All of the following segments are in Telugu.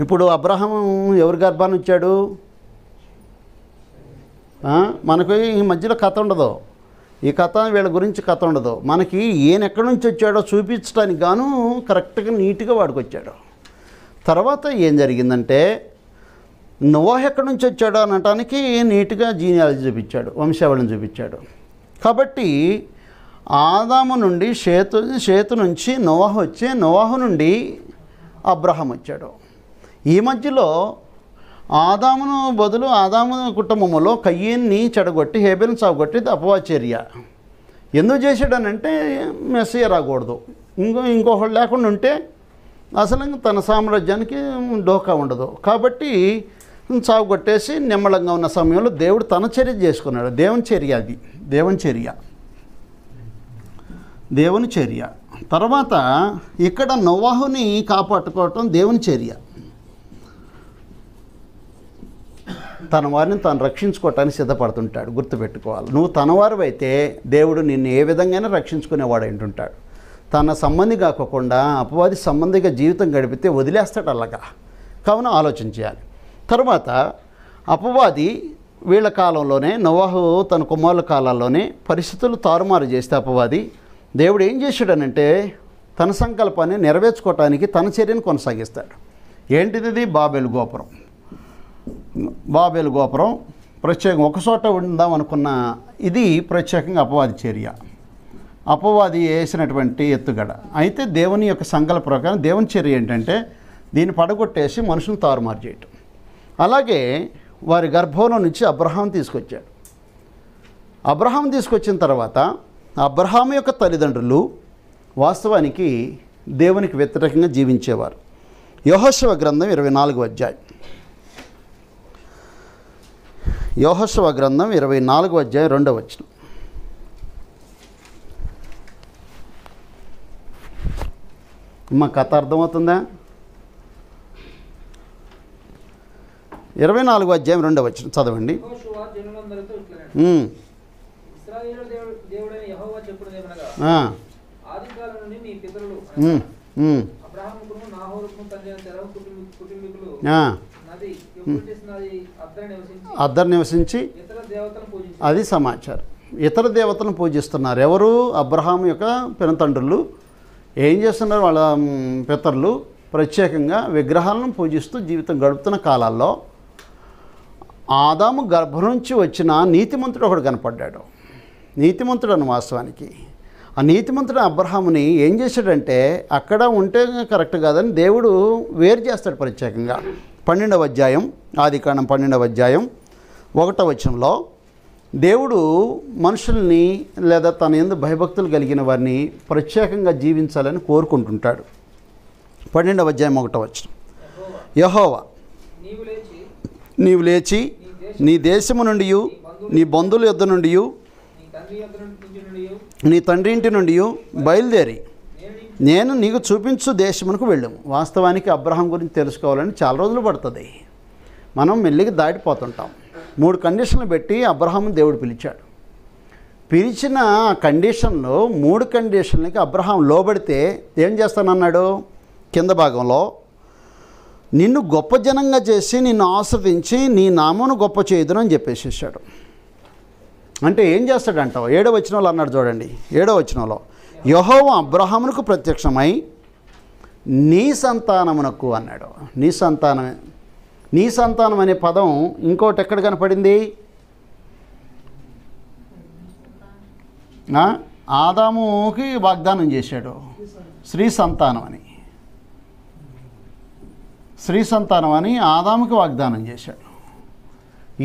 ఇప్పుడు అబ్రహం ఎవరి గర్భాన్ని వచ్చాడు మనకు ఈ మధ్యలో కథ ఉండదు ఈ కథ వీళ్ళ గురించి కథ ఉండదు మనకి ఈయన ఎక్కడి నుంచి వచ్చాడో చూపించడానికి గాను కరెక్ట్గా నీట్గా వాడుకొచ్చాడు తర్వాత ఏం జరిగిందంటే నోవాహ్ ఎక్కడి నుంచి వచ్చాడో అనటానికి నీట్గా జీనియాలజీ చూపించాడు వంశావళిని చూపించాడు కాబట్టి ఆదాము నుండి షేతు షేతు నుంచి నోవాహు వచ్చి నోవాహు నుండి అబ్రహం వచ్చాడు ఈ మధ్యలో ఆదామును బదులు ఆదాము కుటుంబంలో కయ్యన్ని చెడగొట్టి హేబెల్ని సాగొట్టి అపవాచర్య ఎందుకు చేశాడనంటే మెస్సయ్య రాకూడదు ఇంకో ఇంకొకళ్ళు లేకుండా ఉంటే అసలు తన సామ్రాజ్యానికి డోకా ఉండదు కాబట్టి చావు కొట్టేసి నిమ్మలంగా ఉన్న సమయంలో దేవుడు తన చర్య చేసుకున్నాడు దేవుని చర్య అది దేవుని చర్య దేవుని చర్య తర్వాత ఇక్కడ నోవాహుని కాపాడుకోవటం దేవుని చర్య తన వారిని తాను రక్షించుకోవటానికి సిద్ధపడుతుంటాడు గుర్తుపెట్టుకోవాలి నువ్వు తనవారువైతే దేవుడు నిన్ను ఏ విధంగానే రక్షించుకునేవాడు ఉంటుంటాడు తన సంబంధి కాకుండా అపవాది సంబంధిగా జీవితం గడిపితే వదిలేస్తాడు అలాగా కావున ఆలోచన చేయాలి తర్వాత అపవాది వీళ్ళ కాలంలోనే నవాహు తన కుమారుల కాలాల్లోనే పరిస్థితులు తారుమారు చేస్తే అపవాది దేవుడు ఏం చేశాడనంటే తన సంకల్పాన్ని నెరవేర్చుకోవటానికి తన చర్యను కొనసాగిస్తాడు ఏంటిది బాబెల్ గోపురం బాబేలు గోపురం ప్రత్యేకం ఒక చోట ఉందాం అనుకున్న ఇది ప్రత్యేకంగా అపవాది చర్య అపవాది వేసినటువంటి ఎత్తుగడ అయితే దేవుని యొక్క సంకల ప్రకారం దేవుని చర్య ఏంటంటే దీన్ని పడగొట్టేసి మనుషులను తారుమారు చేయటం అలాగే వారి గర్భంలో నుంచి అబ్రహాం తీసుకొచ్చాడు అబ్రహాం తీసుకొచ్చిన తర్వాత అబ్రహాం యొక్క తల్లిదండ్రులు వాస్తవానికి దేవునికి వ్యతిరేకంగా జీవించేవారు యహోశవ గ్రంథం ఇరవై నాలుగు అధ్యాయం యోహస్వ గ్రంథం ఇరవై నాలుగు అధ్యాయం రెండవ వచ్చిన మా కథ అర్థమవుతుందా ఇరవై నాలుగు అధ్యాయం రెండవ వచ్చిన చదవండి ఆ అద్దరు నివసించి అది సమాచారం ఇతర దేవతలను పూజిస్తున్నారు ఎవరు అబ్రహాం యొక్క పినతండ్రులు ఏం చేస్తున్నారు వాళ్ళ పితరులు ప్రత్యేకంగా విగ్రహాలను పూజిస్తూ జీవితం గడుపుతున్న కాలాల్లో ఆదాము గర్భం నుంచి వచ్చిన నీతిమంతుడు ఒకడు కనపడ్డాడు నీతిమంతుడు అని వాస్తవానికి ఆ నీతిమంతుడు అబ్రహాముని ఏం చేశాడంటే అక్కడ ఉంటే కరెక్ట్ కాదని దేవుడు వేరు చేస్తాడు ప్రత్యేకంగా పన్నెండవ అధ్యాయం ఆదికాండం పన్నెండవ అధ్యాయం ఒకటవ వచనంలో దేవుడు మనుషుల్ని లేదా తన ఎందు భయభక్తులు కలిగిన వారిని ప్రత్యేకంగా జీవించాలని కోరుకుంటుంటాడు పన్నెండవ అధ్యాయం ఒకటవ వచనం యహోవా నీవు లేచి నీ దేశము నుండి నీ బంధువుల యొద్ద నుండి నీ తండ్రి ఇంటి నుండి బయలుదేరి నేను నీకు చూపించు దేశమునకు వెళ్ళాము వాస్తవానికి అబ్రహం గురించి తెలుసుకోవాలని చాలా రోజులు పడుతుంది మనం మెల్లికి దాటిపోతుంటాం మూడు కండిషన్లు పెట్టి అబ్రహం దేవుడు పిలిచాడు పిలిచిన కండిషన్లు మూడు కండిషన్లకి అబ్రహం లోబడితే ఏం చేస్తానన్నాడు కింద భాగంలో నిన్ను గొప్ప జనంగా చేసి నిన్ను ఆశ్రదించి నీ నామను గొప్ప చేయుదును అని చెప్పేసేసాడు అంటే ఏం చేస్తాడంటావు ఏడో వచ్చిన వాళ్ళు అన్నాడు చూడండి ఏడో వచ్చిన వాళ్ళు యహోవ అబ్రహమునకు ప్రత్యక్షమై నీ సంతానమునకు అన్నాడు నీ సంతానమే నీ సంతానం అనే పదం ఇంకోటి ఎక్కడ కనపడింది ఆదాముకి వాగ్దానం చేశాడు శ్రీ సంతానం అని శ్రీ సంతానం అని ఆదాముకి వాగ్దానం చేశాడు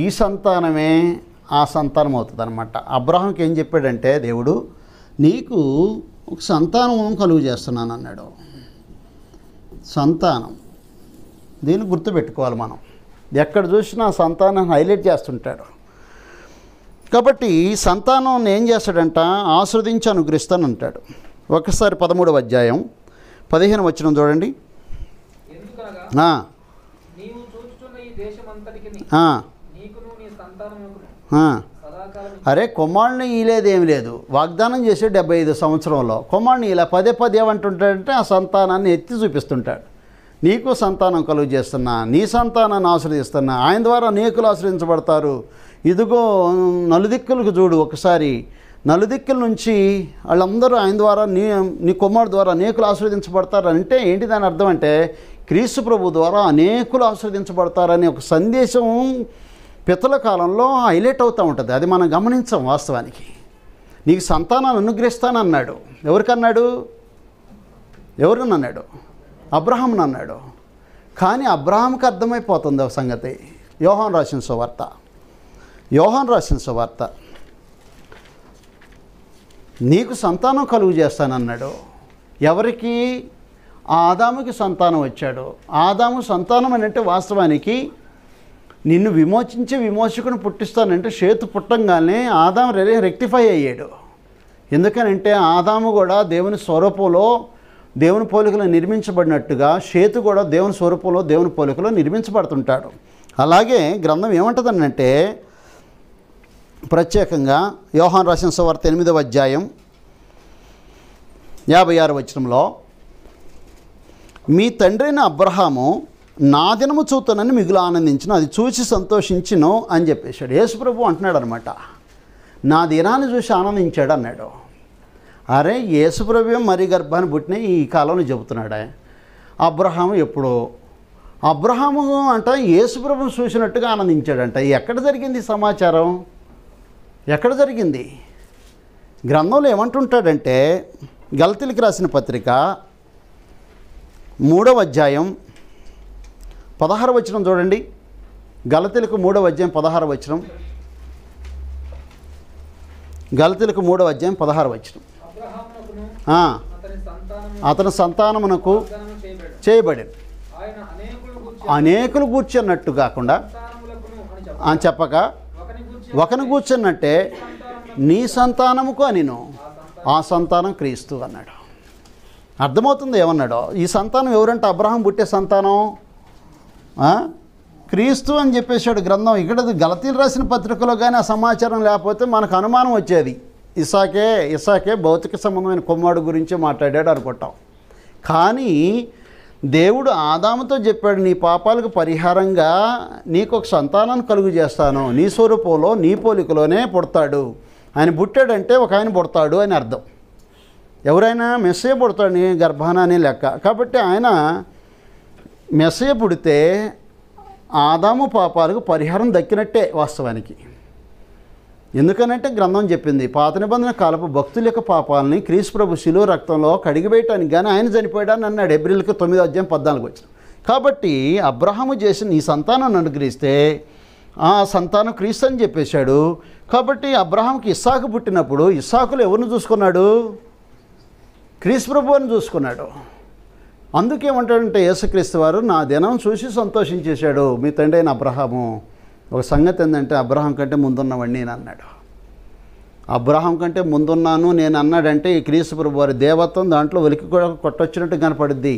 ఈ సంతానమే ఆ సంతానం అవుతుంది అనమాట అబ్రహంకి ఏం చెప్పాడంటే దేవుడు నీకు ఒక సంతానం కలుగు చేస్తున్నాను అన్నాడు సంతానం దీన్ని గుర్తుపెట్టుకోవాలి మనం ఎక్కడ చూసినా సంతానం హైలైట్ చేస్తుంటాడు కాబట్టి సంతానం ఏం చేస్తాడంట ఆస్వాదించి అనుగ్రహిస్తాను అంటాడు ఒకసారి పదమూడవ అధ్యాయం పదిహేను వచ్చిన చూడండి అరే కుమారుని ఈలేదు ఏం లేదు వాగ్దానం చేసే డెబ్బై ఐదు సంవత్సరంలో కుమారుని ఇలా పదే పదే ఏమంటుంటాడంటే ఆ సంతానాన్ని ఎత్తి చూపిస్తుంటాడు నీకు సంతానం కలుగు చేస్తున్నా నీ సంతానాన్ని ఆశ్రయిస్తున్నా ఆయన ద్వారా అనేకులు ఆశ్రయించబడతారు ఇదిగో నలుదిక్కులకు చూడు ఒకసారి నలుదిక్కుల నుంచి వాళ్ళందరూ ఆయన ద్వారా నీ నీ కుమారుడు ద్వారా అనేకులు ఆస్వాదించబడతారు అంటే ఏంటి దాని అర్థం అంటే క్రీస్తు ప్రభు ద్వారా అనేకులు ఆస్వాదించబడతారని ఒక సందేశం పితృల కాలంలో హైలైట్ అవుతూ ఉంటుంది అది మనం గమనించం వాస్తవానికి నీకు సంతానాన్ని అనుగ్రహిస్తానన్నాడు ఎవరికన్నాడు ఎవరిని అన్నాడు అబ్రహాంని అన్నాడు కానీ అబ్రహాంకి అర్థమైపోతుంది ఒక సంగతి యోహాన్ రాసిన సువార్త యోహాన్ రాసిన సువార్త నీకు సంతానం కలుగు చేస్తానన్నాడు ఎవరికి ఆదాముకి సంతానం వచ్చాడు ఆదాము సంతానం అంటే వాస్తవానికి నిన్ను విమోచించి విమోచకుని పుట్టిస్తానంటే చేతు పుట్టంగానే ఆదాం రెక్టిఫై అయ్యాడు ఎందుకనంటే ఆదాము కూడా దేవుని స్వరూపంలో దేవుని పోలికలో నిర్మించబడినట్టుగా చేతు కూడా దేవుని స్వరూపంలో దేవుని పోలికలో నిర్మించబడుతుంటాడు అలాగే గ్రంథం ఏమంటుందనంటే ప్రత్యేకంగా యోహాన్ రాసిన సువార్త ఎనిమిదవ అధ్యాయం యాభై ఆరు వచనంలో మీ తండ్రైన అబ్రహాము నా దినము చూతానని మిగులు ఆనందించిన అది చూసి సంతోషించను అని చెప్పేశాడు యేసుప్రభు అంటున్నాడు అనమాట నా దినాన్ని చూసి ఆనందించాడు అన్నాడు అరే యేసుప్రభు మరి గర్భాన్ని పుట్టిన ఈ కాలంలో చెబుతున్నాడే అబ్రహాము ఎప్పుడు అబ్రహాము అంట యేసుప్రభుని చూసినట్టుగా ఆనందించాడంట ఎక్కడ జరిగింది సమాచారం ఎక్కడ జరిగింది గ్రంథంలో ఏమంటుంటాడంటే గలతీలకు రాసిన పత్రిక మూడవ అధ్యాయం పదహారు వచ్చినం చూడండి గలతలకు మూడవ అధ్యాయం పదహారు వచ్చినం గలతలకు మూడవ అధ్యాయం పదహారు వచ్చినం అతని సంతానమునకు చేయబడింది అనేకులు కూర్చున్నట్టు కాకుండా అని చెప్పక ఒకని కూర్చున్నట్టే నీ సంతానముకు అనిను ఆ సంతానం క్రీస్తు అన్నాడు అర్థమవుతుంది ఏమన్నాడో ఈ సంతానం ఎవరంటే అబ్రహం పుట్టే సంతానం క్రీస్తు అని చెప్పేసాడు గ్రంథం ఇక్కడ గలతీలు రాసిన పత్రికలో కానీ ఆ సమాచారం లేకపోతే మనకు అనుమానం వచ్చేది ఇసాకే ఇసాకే భౌతిక సంబంధమైన కుమ్మాడు గురించి మాట్లాడాడు అనుకుంటాం కానీ దేవుడు ఆదాముతో చెప్పాడు నీ పాపాలకు పరిహారంగా నీకు ఒక సంతానం కలుగు చేస్తాను నీ స్వరూపంలో నీ పోలికలోనే పుడతాడు ఆయన పుట్టాడంటే ఒక ఆయన పుడతాడు అని అర్థం ఎవరైనా మెస్సే పుడతాడు నీ గర్భాన అనే లెక్క కాబట్టి ఆయన మెసేజ్ పుడితే ఆదాము పాపాలకు పరిహారం దక్కినట్టే వాస్తవానికి ఎందుకనంటే గ్రంథం చెప్పింది పాత నిబంధన కాలపు భక్తుల యొక్క పాపాలని ప్రభు శిలువ రక్తంలో వేయటానికి కానీ ఆయన చనిపోయాడని అన్నాడు ఎబ్రిల్కి తొమ్మిదో అధ్యాయం పద్నాలుగు వచ్చిన కాబట్టి అబ్రహాము చేసిన ఈ సంతానాన్ని అనుగ్రహిస్తే ఆ సంతానం క్రీస్తు అని చెప్పేశాడు కాబట్టి అబ్రహాంకి ఇస్సాకు పుట్టినప్పుడు ఇస్సాకులు ఎవరిని చూసుకున్నాడు ప్రభు అని చూసుకున్నాడు అందుకేమంటాడంటే యేసుక్రీస్తు వారు నా దినం చూసి సంతోషించేశాడు మీ తండ్రి అయిన అబ్రహాము ఒక సంగతి ఏంటంటే అబ్రహాం కంటే ముందున్నవాడిని నేను అన్నాడు అబ్రహాం కంటే ముందున్నాను నేను అన్నాడంటే ఈ క్రీస్తు ప్రభు వారి దేవత్వం దాంట్లో వెలికి కూడా కొట్టొచ్చినట్టు కనపడుద్ది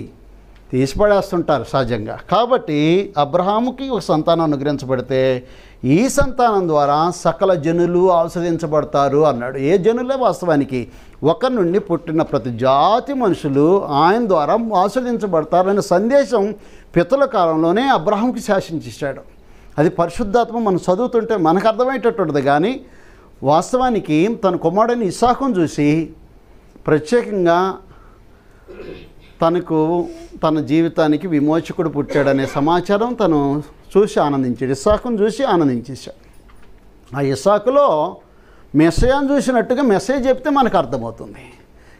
తీసిపడేస్తుంటారు సహజంగా కాబట్టి అబ్రహాముకి ఒక సంతానం అనుగ్రహించబడితే ఈ సంతానం ద్వారా సకల జనులు ఆశ్రయించబడతారు అన్నాడు ఏ జనులే వాస్తవానికి ఒకరి నుండి పుట్టిన ప్రతి జాతి మనుషులు ఆయన ద్వారా ఆశ్రయించబడతారనే సందేశం పితల కాలంలోనే అబ్రహంకి శాసించేశాడు అది పరిశుద్ధాత్మ మనం చదువుతుంటే మనకు అర్థమయ్యేటటువంటిది కానీ వాస్తవానికి తన కుమారుడిని ఇసాకును చూసి ప్రత్యేకంగా తనకు తన జీవితానికి విమోచకుడు పుట్టాడనే సమాచారం తను చూసి ఆనందించాడు ఇస్సాకును చూసి ఆనందించేశాడు ఆ ఇస్సాకులో మెసేజ్ని చూసినట్టుగా మెసేజ్ చెప్తే మనకు అర్థమవుతుంది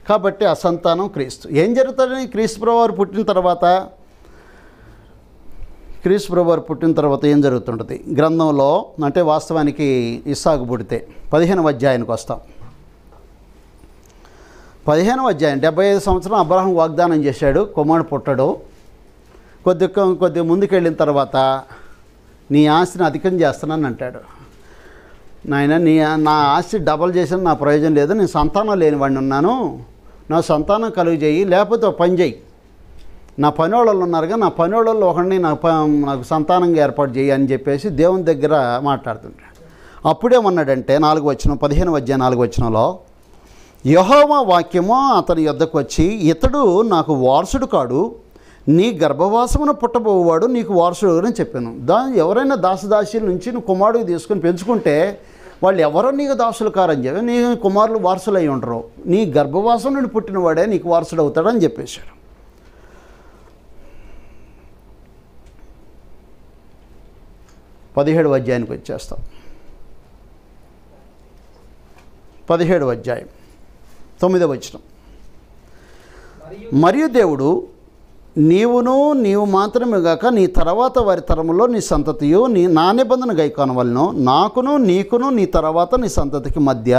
కాబట్టి ఆ సంతానం క్రీస్తు ఏం జరుగుతుందని క్రీస్తు ప్రభువారు పుట్టిన తర్వాత క్రీస్తు ప్రభువారు పుట్టిన తర్వాత ఏం జరుగుతుంటుంది గ్రంథంలో అంటే వాస్తవానికి ఇస్సాకు పుడితే పదిహేను అధ్యాయానికి వస్తాం పదిహేనవ అధ్యాయం డెబ్బై ఐదు సంవత్సరం అబ్రహం వాగ్దానం చేశాడు కుమారుడు పుట్టడు కొద్ది కొద్ది ముందుకెళ్ళిన తర్వాత నీ ఆస్తిని అధికం చేస్తున్నాను అంటాడు నాయన నీ నా ఆస్తి డబల్ చేసిన నా ప్రయోజనం లేదు నేను సంతానం లేనివాడిని ఉన్నాను నా సంతానం కలుగు చేయి లేకపోతే పని చేయి నా వాళ్ళు ఉన్నారుగా నా పని ఒకరిని ఒకడిని నాకు సంతానంగా ఏర్పాటు చేయి అని చెప్పేసి దేవుని దగ్గర మాట్లాడుతుంటాడు అప్పుడేమన్నాడంటే నాలుగు వచ్చిన పదిహేను వద్య నాలుగు వచ్చినలో యహోవా వాక్యము అతని యొద్దకు వచ్చి ఇతడు నాకు వారసుడు కాడు నీ గర్భవాసమున పుట్టబోవాడు నీకు వారసుడు అని చెప్పాను దా ఎవరైనా దాసదాసీల నుంచి నువ్వు కుమారుడు తీసుకుని పెంచుకుంటే వాళ్ళు ఎవరో నీకు దాసులు కారని చెప్పి నీ కుమారులు వారసులు అయి ఉండరు నీ గర్భవాసం నుండి పుట్టినవాడే నీకు వారసుడు అవుతాడని చెప్పేశాడు పదిహేడు అధ్యాయానికి వచ్చేస్తాం పదిహేడు అధ్యాయం తొమ్మిదవ వచ్చిన మరియు దేవుడు నీవును నీవు మాత్రమే కాక నీ తర్వాత వారి తరములో నీ సంతతియు నీ నా నిబంధన గైకాన నాకును నీకును నీ తర్వాత నీ సంతతికి మధ్య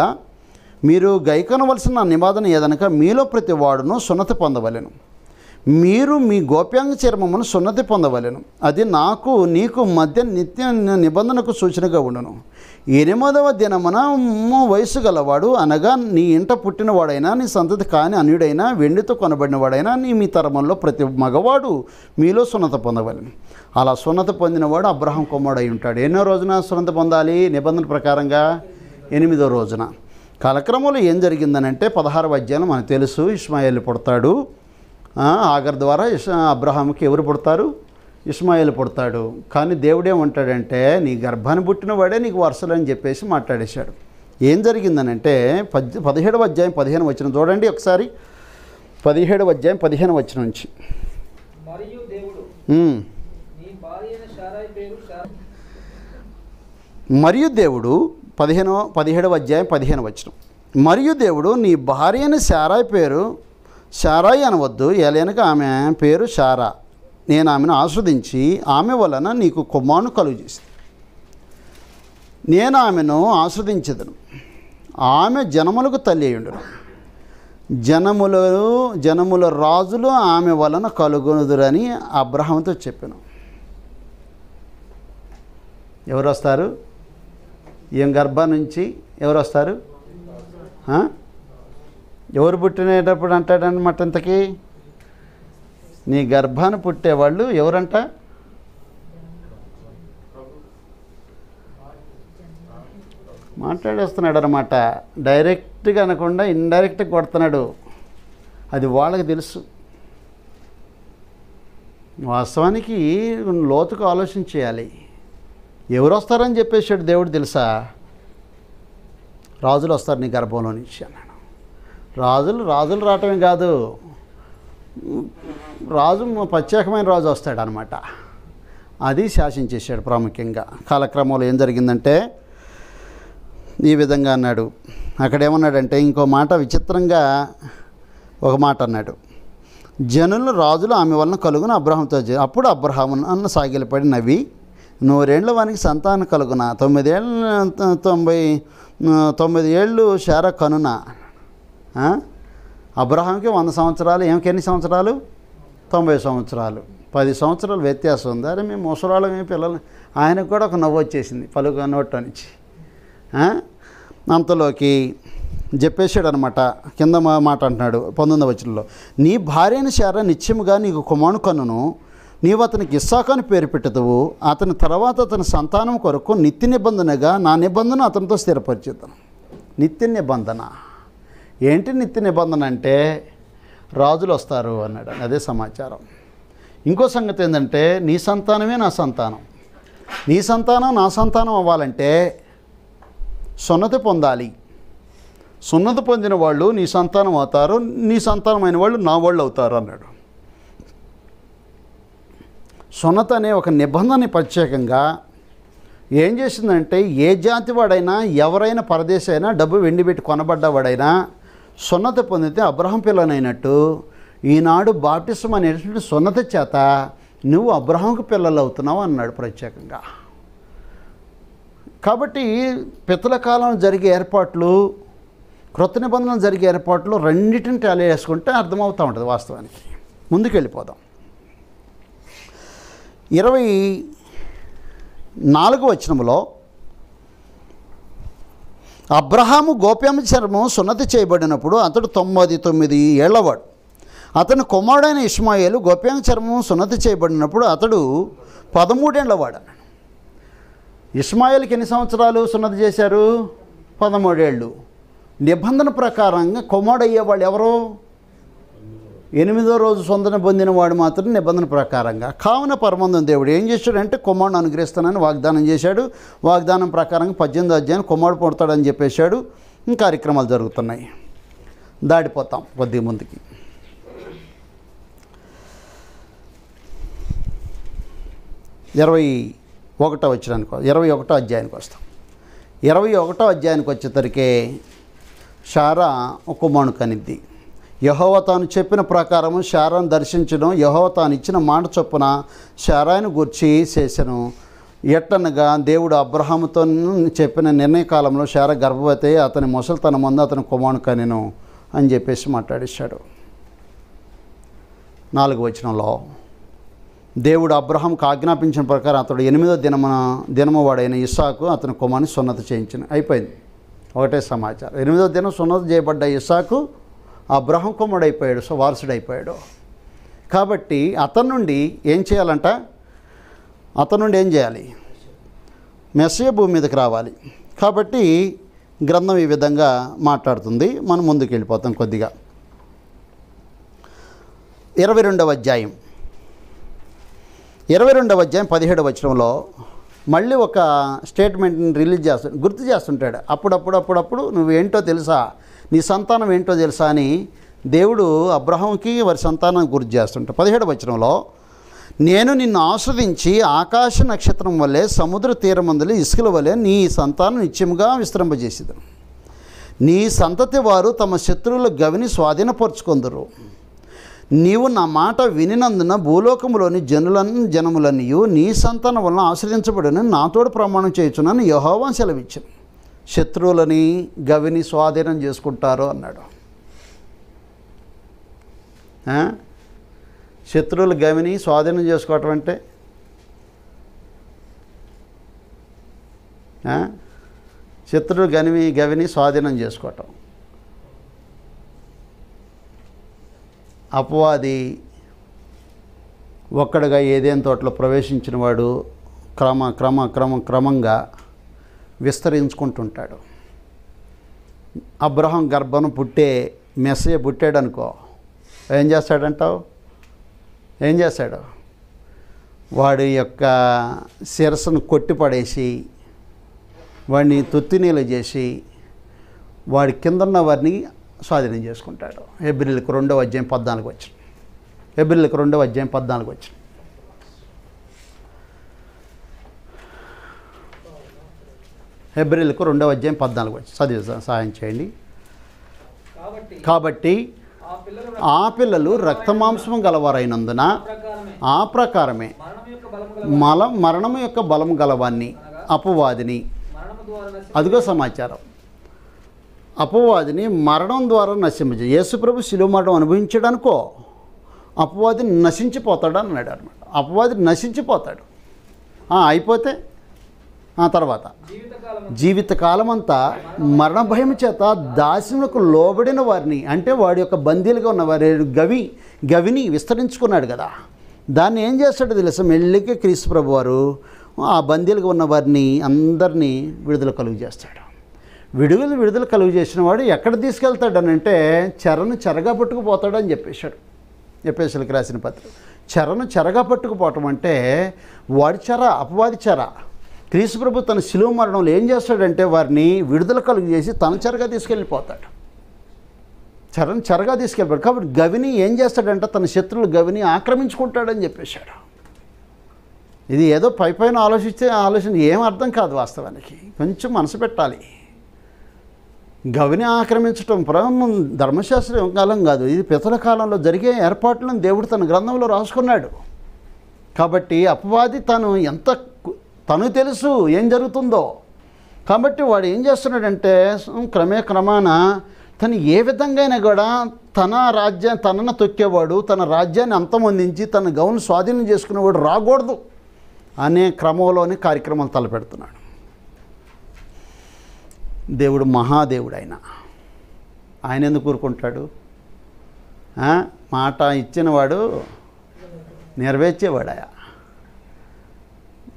మీరు గైకొనవలసిన నిబంధన ఏదనక మీలో ప్రతి వాడును సున్నతి పొందవలను మీరు మీ గోప్యాంగ చర్మమును సున్నతి పొందవలను అది నాకు నీకు మధ్య నిత్య నిబంధనకు సూచనగా ఉండను ఎనిమిదవ దినమున వయసు గలవాడు అనగా నీ ఇంట పుట్టినవాడైనా నీ సంతతి కాని అనుడైనా వెండితో కొనబడినవాడైనా నీ మీ తరమంలో ప్రతి మగవాడు మీలో సున్నత పొందవలను అలా సున్నత పొందినవాడు అబ్రహం కుమారుడు అయి ఉంటాడు ఎన్నో రోజున సున్నత పొందాలి నిబంధన ప్రకారంగా ఎనిమిదో రోజున కాలక్రమంలో ఏం జరిగిందనంటే పదహారు వైద్యాలు మనకు తెలుసు ఇస్మాయిల్ పుడతాడు ఆగర్ ద్వారా ఇష్ అబ్రహాంకి ఎవరు పుడతారు ఇస్మాయిల్ పుడతాడు కానీ దేవుడేమంటాడంటే నీ గర్భాన్ని పుట్టిన వాడే నీకు వరుసలు అని చెప్పేసి మాట్లాడేశాడు ఏం జరిగిందనంటే పద్ పదిహేడవ అధ్యాయం పదిహేను వచ్చిన చూడండి ఒకసారి పదిహేడవ అధ్యాయం పదిహేను వచ్చిన నుంచి మరియు దేవుడు పదిహేనవ పదిహేడవ అధ్యాయం పదిహేను వచ్చిన మరియు దేవుడు నీ భార్య అని శారాయి పేరు శారాయి అనవద్దు ఏలైనక ఆమె పేరు శారా నేను ఆమెను ఆస్వాదించి ఆమె వలన నీకు కుమ్మాను కలుగు చేసింది నేను ఆమెను ఆస్వాదించదను ఆమె జనములకు తల్లి అయ్యుండను జనములు జనముల రాజులు ఆమె వలన కలుగునుదురని అబ్రహంతో చెప్పాను ఎవరు వస్తారు ఏం గర్భ నుంచి ఎవరు వస్తారు ఎవరు పుట్టినప్పుడు అంటాడనమాట ఇంతకీ నీ గర్భాన్ని పుట్టేవాళ్ళు ఎవరంట మాట్లాడేస్తున్నాడు అనమాట డైరెక్ట్గా అనకుండా ఇండైరెక్ట్గా కొడుతున్నాడు అది వాళ్ళకి తెలుసు వాస్తవానికి లోతుకు ఆలోచన చేయాలి ఎవరు వస్తారని చెప్పేసాడు దేవుడు తెలుసా రాజులు వస్తారు నీ గర్భంలో నుంచి అని రాజులు రాజులు రావటమే కాదు రాజు ప్రత్యేకమైన రాజు వస్తాడనమాట అది శాసించేసాడు ప్రాముఖ్యంగా కాలక్రమంలో ఏం జరిగిందంటే ఈ విధంగా అన్నాడు అక్కడేమన్నాడంటే ఇంకో మాట విచిత్రంగా ఒక మాట అన్నాడు జనులు రాజులు ఆమె వలన కలుగున అబ్రహంతో అప్పుడు అబ్రహం అన్న సాగిలపడి నవ్వి నూరేళ్ల వానికి సంతానం కలుగున తొమ్మిదేళ్ళ తొంభై తొమ్మిది ఏళ్ళు శార కనున అబ్రహాంకి వంద సంవత్సరాలు ఏమికి ఎన్ని సంవత్సరాలు తొంభై సంవత్సరాలు పది సంవత్సరాలు వ్యత్యాసం ఉంది అరే మేము ముసలాళ్ళం ఏమి పిల్లలు ఆయనకు కూడా ఒక నవ్వు వచ్చేసింది పలుకు నోట్ నుంచి అంతలోకి చెప్పేశాడు అనమాట కింద మాట అంటున్నాడు పంతొమ్మిదవ వచ్చినలో నీ భార్యని శార నిత్యముగా నీకు కుమాను కన్నును నీవు అతనికి ఇస్సాకని పేరు పెట్టదువు అతని తర్వాత అతని సంతానం కొరకు నిత్య నిబంధనగా నా నిబంధన అతనితో స్థిరపరిచేద్దాం నిత్య నిబంధన ఏంటి నిత్య నిబంధన అంటే రాజులు వస్తారు అన్నాడు అదే సమాచారం ఇంకో సంగతి ఏంటంటే నీ సంతానమే నా సంతానం నీ సంతానం నా సంతానం అవ్వాలంటే సున్నతి పొందాలి సున్నతి పొందిన వాళ్ళు నీ సంతానం అవుతారు నీ సంతానమైన వాళ్ళు నా వాళ్ళు అవుతారు అన్నాడు సున్నత అనే ఒక నిబంధన ప్రత్యేకంగా ఏం చేసిందంటే ఏ జాతి వాడైనా ఎవరైనా పరదేశైనా డబ్బు వెండి పెట్టి కొనబడ్డవాడైనా సున్నత పొందితే అబ్రహం పిల్లనైనట్టు ఈనాడు బాప్టిసం అనేటువంటి సున్నత చేత నువ్వు అబ్రహంకు పిల్లలు అవుతున్నావు అన్నాడు ప్రత్యేకంగా కాబట్టి పితల కాలం జరిగే ఏర్పాట్లు కృత నిబంధనలు జరిగే ఏర్పాట్లు రెండింటిని టాలీ చేసుకుంటే అర్థమవుతూ ఉంటుంది వాస్తవానికి ముందుకు వెళ్ళిపోదాం ఇరవై నాలుగు వచనంలో అబ్రహాము గోప్యామచరము సున్నతి చేయబడినప్పుడు అతడు తొమ్మిది తొమ్మిది ఏళ్లవాడు అతని కుమారుడైన ఇస్మాయిలు గోప్యామచరము సున్నతి చేయబడినప్పుడు అతడు పదమూడేళ్లవాడు ఇస్మాయిల్కి ఎన్ని సంవత్సరాలు సున్నతి చేశారు పదమూడేళ్ళు నిబంధన ప్రకారంగా కుమారుడు అయ్యేవాళ్ళు ఎవరో ఎనిమిదో రోజు సొందన పొందిన వాడు మాత్రం నిబంధన ప్రకారంగా కావున పరమందం దేవుడు ఏం చేశాడంటే కుమారుడు అనుగ్రహిస్తానని వాగ్దానం చేశాడు వాగ్దానం ప్రకారంగా పద్దెనిమిది అధ్యాయం కుమ్మాడు పుడతాడని చెప్పేశాడు ఇంకా కార్యక్రమాలు జరుగుతున్నాయి దాడిపోతాం కొద్ది ముందుకి ఇరవై ఒకటో వచ్చినానికి ఇరవై ఒకటో అధ్యాయానికి వస్తాం ఇరవై ఒకటో అధ్యాయానికి వచ్చేసరికి షారా కుమారుడు కనిద్ది యహోవ తాను చెప్పిన ప్రకారం శారాను దర్శించడం యహోవ తాను ఇచ్చిన మాట చొప్పున శారాయిని గుర్చి చేశాను ఎట్టనగా దేవుడు అబ్రహాముతో చెప్పిన నిర్ణయ కాలంలో శార గర్భవతి అతని ముసలి తన ముందు అతని కుమారుడు కనెను అని చెప్పేసి మాట్లాడేశాడు నాలుగు వచనంలో దేవుడు అబ్రహాంకు ఆజ్ఞాపించిన ప్రకారం అతడు ఎనిమిదో దినమున దినమవాడైన ఇసాకు అతని కుమారుని సున్నతి చేయించిన అయిపోయింది ఒకటే సమాచారం ఎనిమిదో దినం సున్నతి చేయబడ్డ ఇసాకు ఆ అయిపోయాడు సో అయిపోయాడు కాబట్టి అతని నుండి ఏం చేయాలంట అతని నుండి ఏం చేయాలి మెస్సయ భూమి మీదకి రావాలి కాబట్టి గ్రంథం ఈ విధంగా మాట్లాడుతుంది మనం ముందుకు వెళ్ళిపోతాం కొద్దిగా ఇరవై రెండవ అధ్యాయం ఇరవై రెండవ అధ్యాయం పదిహేడవ వచ్చరంలో మళ్ళీ ఒక స్టేట్మెంట్ని రిలీజ్ చేస్తు గుర్తు చేస్తుంటాడు అప్పుడప్పుడు అప్పుడప్పుడు నువ్వేంటో తెలుసా నీ సంతానం ఏంటో తెలుసా అని దేవుడు అబ్రహంకి వారి సంతానం గురి చేస్తుంట పదిహేడు వచనంలో నేను నిన్ను ఆశ్రదించి ఆకాశ నక్షత్రం వల్లే సముద్ర తీరం అందులో ఇసుకల వలె నీ సంతానం నిత్యముగా విస్తరింపజేసేది నీ సంతతి వారు తమ శత్రువుల గవిని స్వాధీనపరుచుకుందరు నీవు నా మాట వినినందున భూలోకంలోని జనులను జనములనియు నీ సంతానం వలన ఆశ్రదించబడిన నాతోడు ప్రమాణం చేయొచ్చునని యహోవాన్ సెలవిచ్చాను శత్రువులని గవిని స్వాధీనం చేసుకుంటారు అన్నాడు శత్రువులు గవిని స్వాధీనం చేసుకోవటం అంటే శత్రువులు గనివి గవిని స్వాధీనం చేసుకోవటం అపవాది ఒక్కడుగా ఏదేం తోటలో ప్రవేశించిన వాడు క్రమ క్రమ క్రమ క్రమంగా విస్తరించుకుంటుంటాడు అబ్రహం గర్భం పుట్టే మెసేజ్ పుట్టాడు అనుకో ఏం చేస్తాడంటావు ఏం చేశాడు వాడి యొక్క శిరస్సును కొట్టిపడేసి వాడిని తొత్తినీలు చేసి వాడి కిందన్న వారిని స్వాధీనం చేసుకుంటాడు ఏబ్రిల్కి రెండవ అధ్యాయం పద్నాలుగు వచ్చిన ఏబ్రిల్కి రెండవ అధ్యాయం పద్నాలుగు వచ్చిన హెబ్రిల్కు రెండవ అధ్యాయం పద్నాలుగు చదివి సహాయం చేయండి కాబట్టి ఆ పిల్లలు రక్తమాంసం గలవారైనందున ఆ ప్రకారమే మల మరణం యొక్క బలం గలవాన్ని అపవాదిని అదిగో సమాచారం అపవాదిని మరణం ద్వారా యేసు యేసుప్రభు శిలువ మరణం అనుభవించడానికో అపవాదిని నశించిపోతాడు అన్నాడు అనమాట అపవాది నశించిపోతాడు అయిపోతే ఆ తర్వాత జీవితకాలం అంతా మరణ భయం చేత దాస్యములకు లోబడిన వారిని అంటే వాడి యొక్క బందీలుగా ఉన్న వారి గవి గవిని విస్తరించుకున్నాడు కదా దాన్ని ఏం చేస్తాడు తెలుసా మెల్లికి క్రీస్తు ప్రభు వారు ఆ బందీలుగా ఉన్న వారిని అందరినీ విడుదల కలుగు చేస్తాడు విడుదల విడుదల కలుగు చేసిన వాడు ఎక్కడ తీసుకెళ్తాడు అని అంటే చెరను చెరగా పట్టుకుపోతాడు అని చెప్పేశాడు చెప్పేసలకి రాసిన పత్రిక చెరను చెరగా పట్టుకుపోవటం అంటే వాడి చెర అపవాది చెర ప్రభు తన శిలువ మరణంలో ఏం చేస్తాడంటే వారిని విడుదల కలుగు చేసి తన చెరగా తీసుకెళ్ళిపోతాడు చరణ్ చెరగా తీసుకెళ్ళిపో కాబట్టి గవిని ఏం చేస్తాడంటే తన శత్రువులు గవిని ఆక్రమించుకుంటాడని చెప్పేశాడు ఇది ఏదో పై పైన ఆలోచిస్తే ఆలోచన ఏం అర్థం కాదు వాస్తవానికి కొంచెం మనసు పెట్టాలి గవిని ఆక్రమించడం ప్రారంభం ధర్మశాస్త్రం కాలం కాదు ఇది పితల కాలంలో జరిగే ఏర్పాట్లను దేవుడు తన గ్రంథంలో రాసుకున్నాడు కాబట్టి అపవాది తను ఎంత తను తెలుసు ఏం జరుగుతుందో కాబట్టి వాడు ఏం చేస్తున్నాడంటే క్రమే క్రమాన తను ఏ విధంగా అయినా కూడా తన రాజ్యా తనను తొక్కేవాడు తన రాజ్యాన్ని అంతమందించి తన గౌన్ స్వాధీనం చేసుకునేవాడు రాకూడదు అనే క్రమంలోని కార్యక్రమాలు తలపెడుతున్నాడు దేవుడు మహాదేవుడు ఆయన ఆయన ఎందుకు కోరుకుంటాడు మాట ఇచ్చినవాడు నెరవేర్చేవాడు ఆయా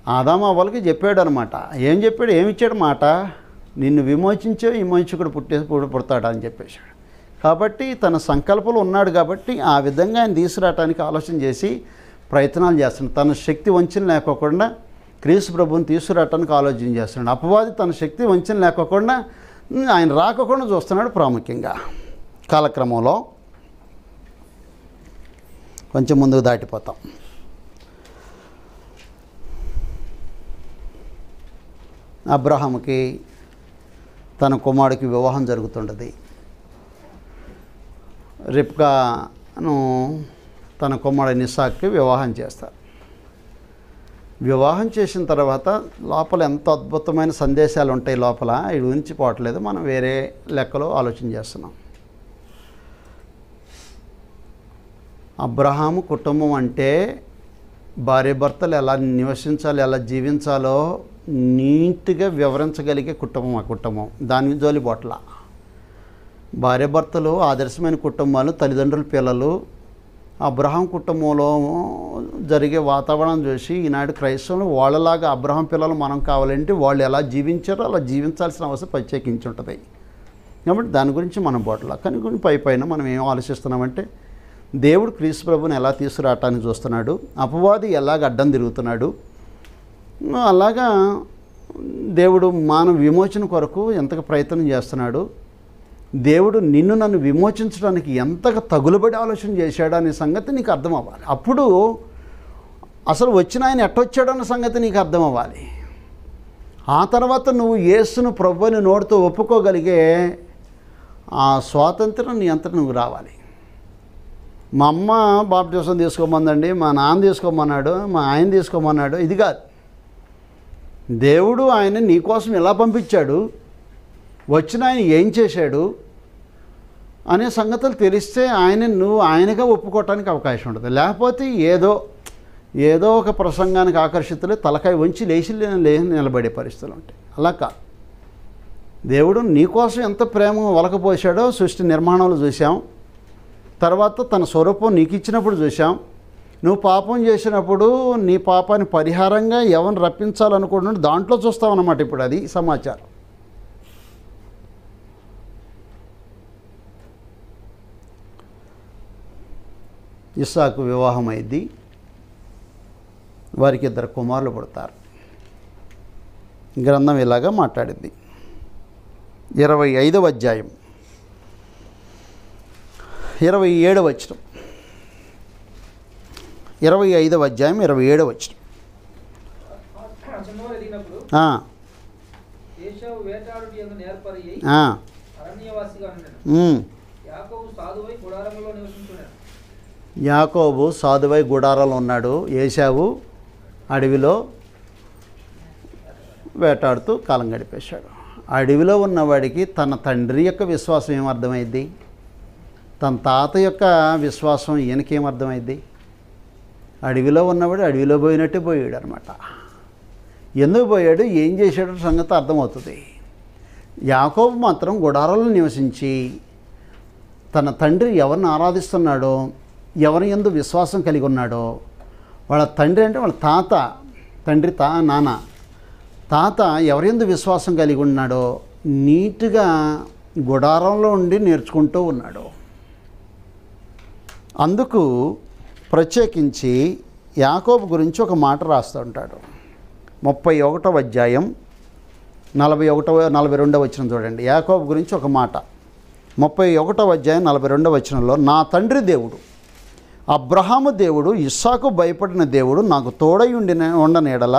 వాళ్ళకి చెప్పాడు అనమాట ఏం చెప్పాడు ఏమిచ్చాడు మాట నిన్ను విమోచించే విమోచకుడు పుట్టే పుడతాడు అని చెప్పేశాడు కాబట్టి తన సంకల్పంలో ఉన్నాడు కాబట్టి ఆ విధంగా ఆయన తీసుకురావటానికి ఆలోచన చేసి ప్రయత్నాలు చేస్తున్నాడు తన శక్తి వంచన లేకోకుండా క్రీస్తు ప్రభుని తీసుకురావటానికి ఆలోచన చేస్తున్నాడు అపవాది తన శక్తి వంచన లేకోకుండా ఆయన రాకకుండా చూస్తున్నాడు ప్రాముఖ్యంగా కాలక్రమంలో కొంచెం ముందుకు దాటిపోతాం అబ్రహాంకి తన కుమారుడికి వివాహం జరుగుతుంటుంది రిప్కాను తన కుమారుడు నిసాక్కి వివాహం చేస్తారు వివాహం చేసిన తర్వాత లోపల ఎంత అద్భుతమైన సందేశాలు ఉంటాయి లోపల ఇది గురించి పోవట్లేదు మనం వేరే లెక్కలో ఆలోచన చేస్తున్నాం అబ్రహాము కుటుంబం అంటే భార్య భర్తలు ఎలా నివసించాలో ఎలా జీవించాలో నీట్గా వివరించగలిగే కుటుంబం ఆ కుటుంబం దాని జోలి బొట్ల భార్యాభర్తలు ఆదర్శమైన కుటుంబాలు తల్లిదండ్రుల పిల్లలు అబ్రహాం కుటుంబంలో జరిగే వాతావరణం చూసి ఈనాడు క్రైస్తవులు వాళ్ళలాగా అబ్రహాం పిల్లలు మనం కావాలంటే వాళ్ళు ఎలా జీవించారో అలా జీవించాల్సిన అవసరం ప్రత్యేకించి ఉంటుంది కాబట్టి దాని గురించి మనం బొట్ల కానీ కొన్ని పై పైన మనం ఏం ఆలోచిస్తున్నామంటే దేవుడు క్రీస్తు ప్రభుని ఎలా తీసుకురావటాన్ని చూస్తున్నాడు అపవాది ఎలాగ అడ్డం తిరుగుతున్నాడు అలాగా దేవుడు మానవ విమోచన కొరకు ఎంతగా ప్రయత్నం చేస్తున్నాడు దేవుడు నిన్ను నన్ను విమోచించడానికి ఎంతగా తగులుబడి ఆలోచన చేశాడు అనే సంగతి నీకు అర్థం అవ్వాలి అప్పుడు అసలు వచ్చిన ఆయన ఎట్టొచ్చాడు అన్న సంగతి నీకు అర్థం అవ్వాలి ఆ తర్వాత నువ్వు యేసును ప్రభు నోటితో ఒప్పుకోగలిగే ఆ స్వాతంత్రం నీ అంతటా నువ్వు రావాలి మా అమ్మ బాప్టిజం తీసుకోమందండి మా నాన్న తీసుకోమన్నాడు మా ఆయన తీసుకోమన్నాడు ఇది కాదు దేవుడు ఆయన నీకోసం ఎలా పంపించాడు వచ్చిన ఆయన ఏం చేశాడు అనే సంగతులు తెలిస్తే ఆయన నువ్వు ఆయనగా ఒప్పుకోవటానికి అవకాశం ఉంటుంది లేకపోతే ఏదో ఏదో ఒక ప్రసంగానికి ఆకర్షితులే తలకాయ వంచి లేచి లేని నిలబడే పరిస్థితులు ఉంటాయి అలా కాదు దేవుడు నీకోసం ఎంత ప్రేమ వలకపోసాడో సృష్టి నిర్మాణాలు చూసాం తర్వాత తన స్వరూపం నీకు ఇచ్చినప్పుడు చూసాం నువ్వు పాపం చేసినప్పుడు నీ పాపాన్ని పరిహారంగా ఎవరిని రప్పించాలనుకుంటున్నాడు దాంట్లో చూస్తామన్నమాట ఇప్పుడు అది సమాచారం ఇస్సాకు వివాహం అయింది వారికి ఇద్దరు కుమారులు పుడతారు గ్రంథం ఇలాగా మాట్లాడింది ఇరవై ఐదవ అధ్యాయం ఇరవై ఏడవ వచ్చినాం ఇరవై ఐదవ అధ్యాయం ఇరవై ఏడవ వచ్చిన యాకోబు సాధువై గుడారాలు ఉన్నాడు ఏషావు అడవిలో వేటాడుతూ కాలం గడిపేశాడు అడవిలో ఉన్నవాడికి తన తండ్రి యొక్క విశ్వాసం ఏమర్థమైంది తన తాత యొక్క విశ్వాసం ఈయనకేమర్థమైంది అడవిలో ఉన్నవాడు అడవిలో పోయినట్టే పోయాడు అనమాట ఎందుకు పోయాడు ఏం చేశాడో సంగతి అర్థమవుతుంది యాకోబు మాత్రం గుడారంలో నివసించి తన తండ్రి ఎవరిని ఆరాధిస్తున్నాడో ఎవరి ఎందు విశ్వాసం కలిగి ఉన్నాడో వాళ్ళ తండ్రి అంటే వాళ్ళ తాత తండ్రి తా నాన్న తాత ఎవరి ఎందు విశ్వాసం కలిగి ఉన్నాడో నీట్గా గుడారంలో ఉండి నేర్చుకుంటూ ఉన్నాడు అందుకు ప్రత్యేకించి యాకోబు గురించి ఒక మాట రాస్తూ ఉంటాడు ముప్పై ఒకటవ అధ్యాయం నలభై ఒకటవ నలభై రెండవ వచ్చిన చూడండి యాకోబు గురించి ఒక మాట ముప్పై ఒకటవ అధ్యాయం నలభై రెండవ వచనంలో నా తండ్రి దేవుడు అబ్రహాము దేవుడు ఇస్సాకు భయపడిన దేవుడు నాకు తోడై ఉండిన ఉండని ఎడల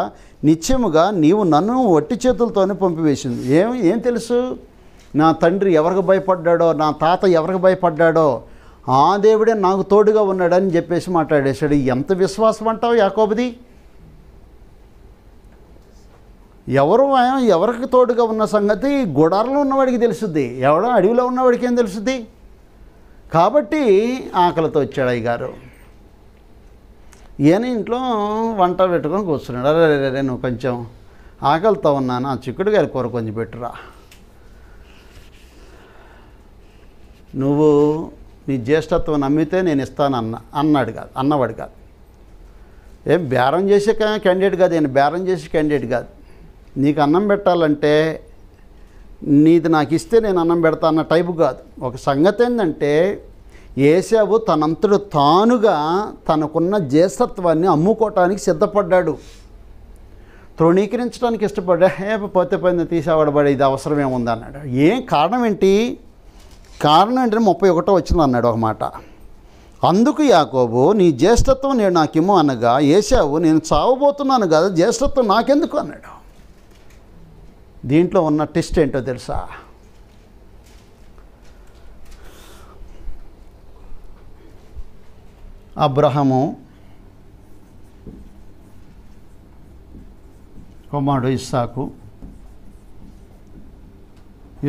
నిత్యముగా నీవు నన్ను వట్టి చేతులతోనే పంపివేసింది ఏం ఏం తెలుసు నా తండ్రి ఎవరికి భయపడ్డాడో నా తాత ఎవరికి భయపడ్డాడో ఆ దేవుడే నాకు తోడుగా ఉన్నాడని చెప్పేసి మాట్లాడేశాడు ఎంత విశ్వాసం అంటావు యాకోబది ఎవరు ఎవరికి తోడుగా ఉన్న సంగతి గుడారంలో ఉన్నవాడికి తెలుస్తుంది ఎవడో అడవిలో ఉన్నవాడికి ఏం తెలుస్తుంది కాబట్టి ఆకలితో వచ్చాడు అయ్యగారు ఈయన ఇంట్లో వంట పెట్టుకొని కూర్చున్నాడు అరే రే నువ్వు కొంచెం ఆకలితో ఉన్నాను ఆ గారి కూర కొంచెం పెట్టురా నువ్వు నీ జ్యేష్ఠత్వం నమ్మితే నేను ఇస్తాను అన్న అన్నాడు కాదు అన్నవాడు కాదు ఏం బేరం చేసే క్యాండిడేట్ కాదు నేను బేరం చేసే క్యాండిడేట్ కాదు నీకు అన్నం పెట్టాలంటే నీది నాకు ఇస్తే నేను అన్నం పెడతా అన్న టైపు కాదు ఒక సంగతి ఏంటంటే ఏసావు తనంతడు తానుగా తనకున్న జ్యేష్ఠత్వాన్ని అమ్ముకోవటానికి సిద్ధపడ్డాడు తృణీకరించడానికి ఇష్టపడ్డా ఏ పోతే పైన తీసేవాడబడే ఇది అవసరం ఏముంది అన్నాడు ఏం కారణం ఏంటి కారణం ఏంటంటే ముప్పై ఒకటో వచ్చింది అన్నాడు ఒక మాట అందుకు యాకోబు నీ జ్యేష్ఠత్వం నేను నాకిమ్ము అనగా వేసావు నేను చావబోతున్నాను కదా జ్యేష్ఠత్వం నాకెందుకు అన్నాడు దీంట్లో ఉన్న టెస్ట్ ఏంటో తెలుసా అబ్రహము కుమారుడు ఇస్సాకు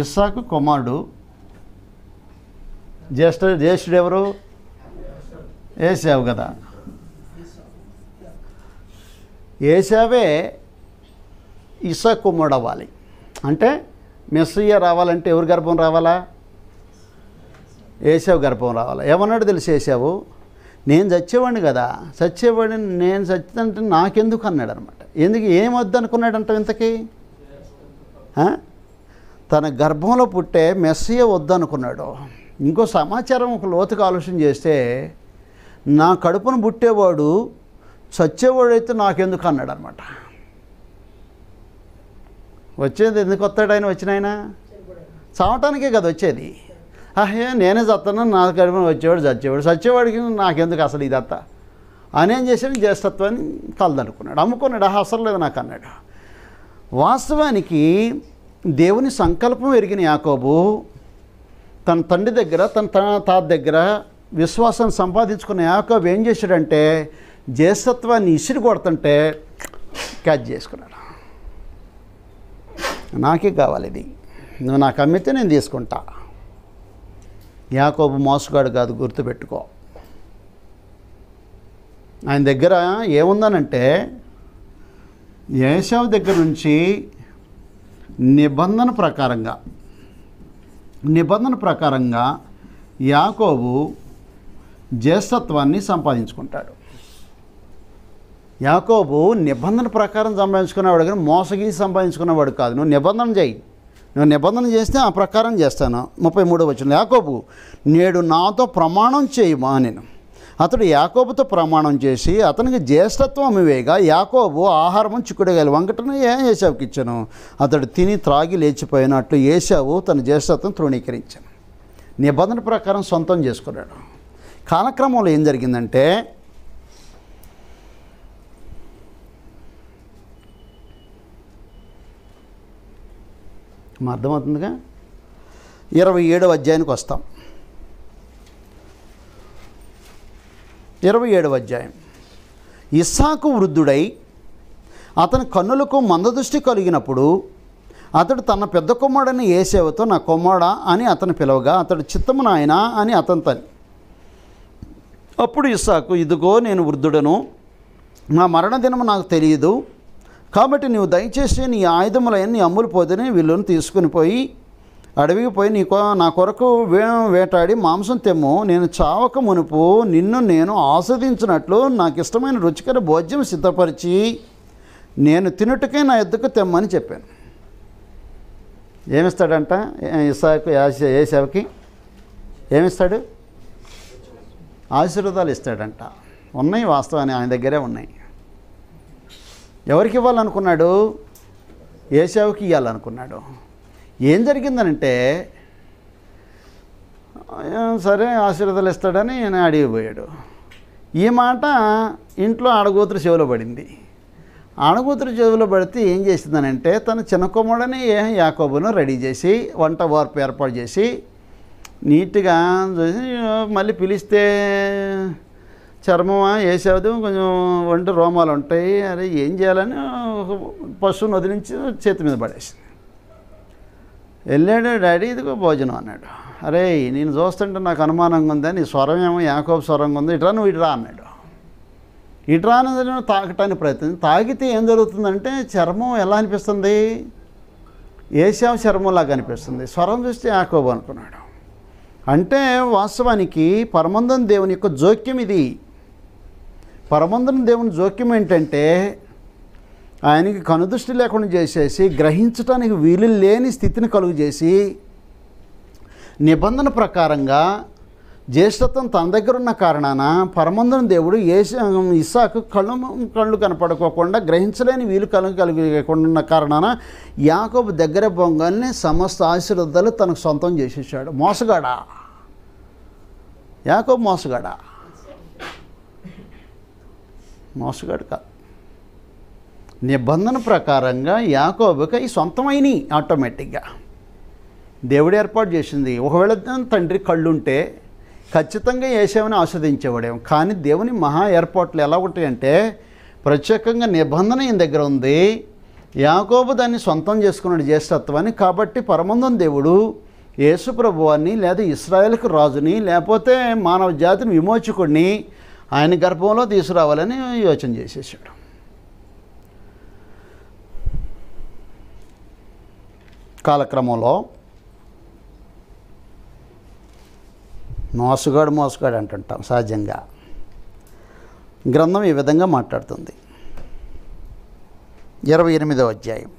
ఇస్సాకు కుమారుడు జ్యేష్ఠ జ్యేష్ఠుడు ఎవరు ఏసావు కదా ఏసావే ఇసా కుమ్మడవ్వాలి అంటే మెస్సయ్య రావాలంటే ఎవరి గర్భం రావాలా ఏసావు గర్భం రావాలా ఏమన్నాడు తెలిసి వేసావు నేను చచ్చేవాడిని కదా చచ్చేవాడిని నేను చచ్చిందంటే నాకెందుకు అన్నాడు అనమాట ఎందుకు ఏమొద్దు అనుకున్నాడు అంటావు ఇంతకి తన గర్భంలో పుట్టే మెస్సయ్య వద్దనుకున్నాడు ఇంకో సమాచారం ఒక లోతుగా ఆలోచన చేస్తే నా కడుపును చచ్చేవాడు అయితే నాకెందుకు అన్నాడు అనమాట వచ్చేది ఎందుకు వస్తాడు ఆయన వచ్చిన ఆయన చావటానికే కదా వచ్చేది అహే నేనే చత్తాను నా కడుపున వచ్చేవాడు చచ్చేవాడు చచ్చేవాడికి నాకెందుకు అసలు ఇది అని అనేం చేశాడు జ్యేష్ఠత్వాన్ని కలదనుకున్నాడు అమ్ముకున్నాడు అసలు లేదు నాకు అన్నాడు వాస్తవానికి దేవుని సంకల్పం ఎరిగిన యాకోబు తన తండ్రి దగ్గర తన తాత దగ్గర విశ్వాసం సంపాదించుకున్న యాకబ్ ఏం చేశాడంటే జేసత్వాన్ని ఇసిరి కొడుతుంటే క్యాచ్ చేసుకున్నాడు నాకే కావాలి ఇది నువ్వు నాకు అమ్మితే నేను తీసుకుంటా యాకోబు మోసగాడు కాదు గుర్తుపెట్టుకో ఆయన దగ్గర ఏముందనంటే ఏషావు దగ్గర నుంచి నిబంధన ప్రకారంగా నిబంధన ప్రకారంగా యాకోబు జ్యేష్ఠత్వాన్ని సంపాదించుకుంటాడు యాకోబు నిబంధన ప్రకారం సంపాదించుకున్నవాడు కానీ మోసగి సంపాదించుకున్నవాడు కాదు నువ్వు నిబంధన చేయి నువ్వు నిబంధన చేస్తే ఆ ప్రకారం చేస్తాను ముప్పై మూడో వచ్చిన యాకోబు నేడు నాతో ప్రమాణం మా నేను అతడు యాకోబుతో ప్రమాణం చేసి అతనికి జ్యేష్ఠత్వం ఇవేగా యాకోబు ఆహారం చిక్కుడుగాయలు వంకటను ఏ ఏసావుకి ఇచ్చాను అతడు తిని త్రాగి లేచిపోయినట్లు ఏసావు తన జ్యేష్ఠత్వం తృణీకరించాను నిబంధన ప్రకారం సొంతం చేసుకున్నాడు కాలక్రమంలో ఏం జరిగిందంటే అర్థమవుతుందిగా ఇరవై ఏడవ అధ్యాయానికి వస్తాం ఇరవై ఏడవ అధ్యాయం ఇస్సాకు వృద్ధుడై అతని కన్నులకు మందదృష్టి కలిగినప్పుడు అతడు తన పెద్ద కుమ్మడని ఏసేవతో నా కుమారుడా అని అతను పిలవగా అతడు చిత్తము నాయన అని అతని తల్లి అప్పుడు ఇస్సాకు ఇదిగో నేను వృద్ధుడను నా మరణ దినము నాకు తెలియదు కాబట్టి నీవు దయచేసి నీ ఆయుధములైన నీ అమ్ములు పోదని వీళ్ళను తీసుకుని పోయి అడవికి పోయి నీకో నా కొరకు వే వేటాడి మాంసం తెమ్ము నేను చావక మునుపు నిన్ను నేను ఆస్వాదించినట్లు నాకు ఇష్టమైన రుచికర భోజ్యం సిద్ధపరిచి నేను తినుటకే నా ఎద్దుకు తెమ్మని చెప్పాను ఏమిస్తాడంట ఇసాకు సేవకి ఏమిస్తాడు ఆశీర్వాదాలు ఇస్తాడంట ఉన్నాయి వాస్తవాన్ని ఆయన దగ్గరే ఉన్నాయి ఎవరికి ఇవ్వాలనుకున్నాడు సేవకి ఇవ్వాలనుకున్నాడు ఏం జరిగిందనంటే సరే ఆశీర్వాదాలు ఇస్తాడని నేను అడిగిపోయాడు ఈ మాట ఇంట్లో ఆడగోతురు చెవిలో పడింది ఆడగోతురు చెవిలో పడితే ఏం చేసిందనంటే తన చిన్న కుమారుడని యాకోబును రెడీ చేసి వంట వార్పు ఏర్పాటు చేసి నీట్గా మళ్ళీ పిలిస్తే చర్మమా వేసేది కొంచెం వంటి రోమాలు ఉంటాయి అదే ఏం చేయాలని పశువును వదిలించి చేతి మీద పడేసింది వెళ్ళాడు డాడీ ఇదిగో భోజనం అన్నాడు అరే నేను చూస్తుంటే నాకు అనుమానంగా ఉంది నీ స్వరం ఏమో యాకోబ్ స్వరంగా ఉంది ఇట్రా నువ్వు ఇట్రా అన్నాడు ఇట్రా అనేది తాకటానికి ప్రయత్నం తాగితే ఏం జరుగుతుందంటే చర్మం ఎలా అనిపిస్తుంది ఏషావు చర్మంలాగా అనిపిస్తుంది స్వరం చూస్తే యాకోబు అనుకున్నాడు అంటే వాస్తవానికి పరమందం దేవుని యొక్క జోక్యం ఇది పరమందం దేవుని జోక్యం ఏంటంటే ఆయనకి కనుదృష్టి లేకుండా చేసేసి గ్రహించడానికి వీలు లేని స్థితిని కలుగు చేసి నిబంధన ప్రకారంగా జ్యేష్ఠత్వం తన దగ్గర ఉన్న కారణాన పరమందన దేవుడు ఏ ఇసాకు కళ్ళు కళ్ళు కనపడుకోకుండా గ్రహించలేని వీలు కలుగు కలిగకుండా ఉన్న కారణాన యాకబు దగ్గర బొంగల్ని సమస్త ఆశీర్వాదాలు తనకు సొంతం చేసేసాడు మోసగాడా యాకబు మోసగాడా మోసగాడు కాదు నిబంధన ప్రకారంగా యాకోబుకి ఈ సొంతమైనవి ఆటోమేటిక్గా దేవుడు ఏర్పాటు చేసింది ఒకవేళ తండ్రి కళ్ళుంటే ఖచ్చితంగా ఏసేవని ఆస్వాదించేవాడేం కానీ దేవుని మహా ఏర్పాట్లు ఎలా ఉంటాయంటే ప్రత్యేకంగా నిబంధన ఈయన దగ్గర ఉంది యాకోబు దాన్ని సొంతం చేసుకున్నాడు జ్యేష్ఠత్వాన్ని కాబట్టి పరమందం దేవుడు యేసు ప్రభువాన్ని లేదా ఇస్రాయేల్కి రాజుని లేకపోతే మానవ జాతిని విమోచకుడిని ఆయన గర్భంలో తీసుకురావాలని యోచన చేసేసాడు కాలక్రమంలో మోసగాడు మోసగాడు అంటుంటాం సహజంగా గ్రంథం ఈ విధంగా మాట్లాడుతుంది ఇరవై ఎనిమిదవ అధ్యాయం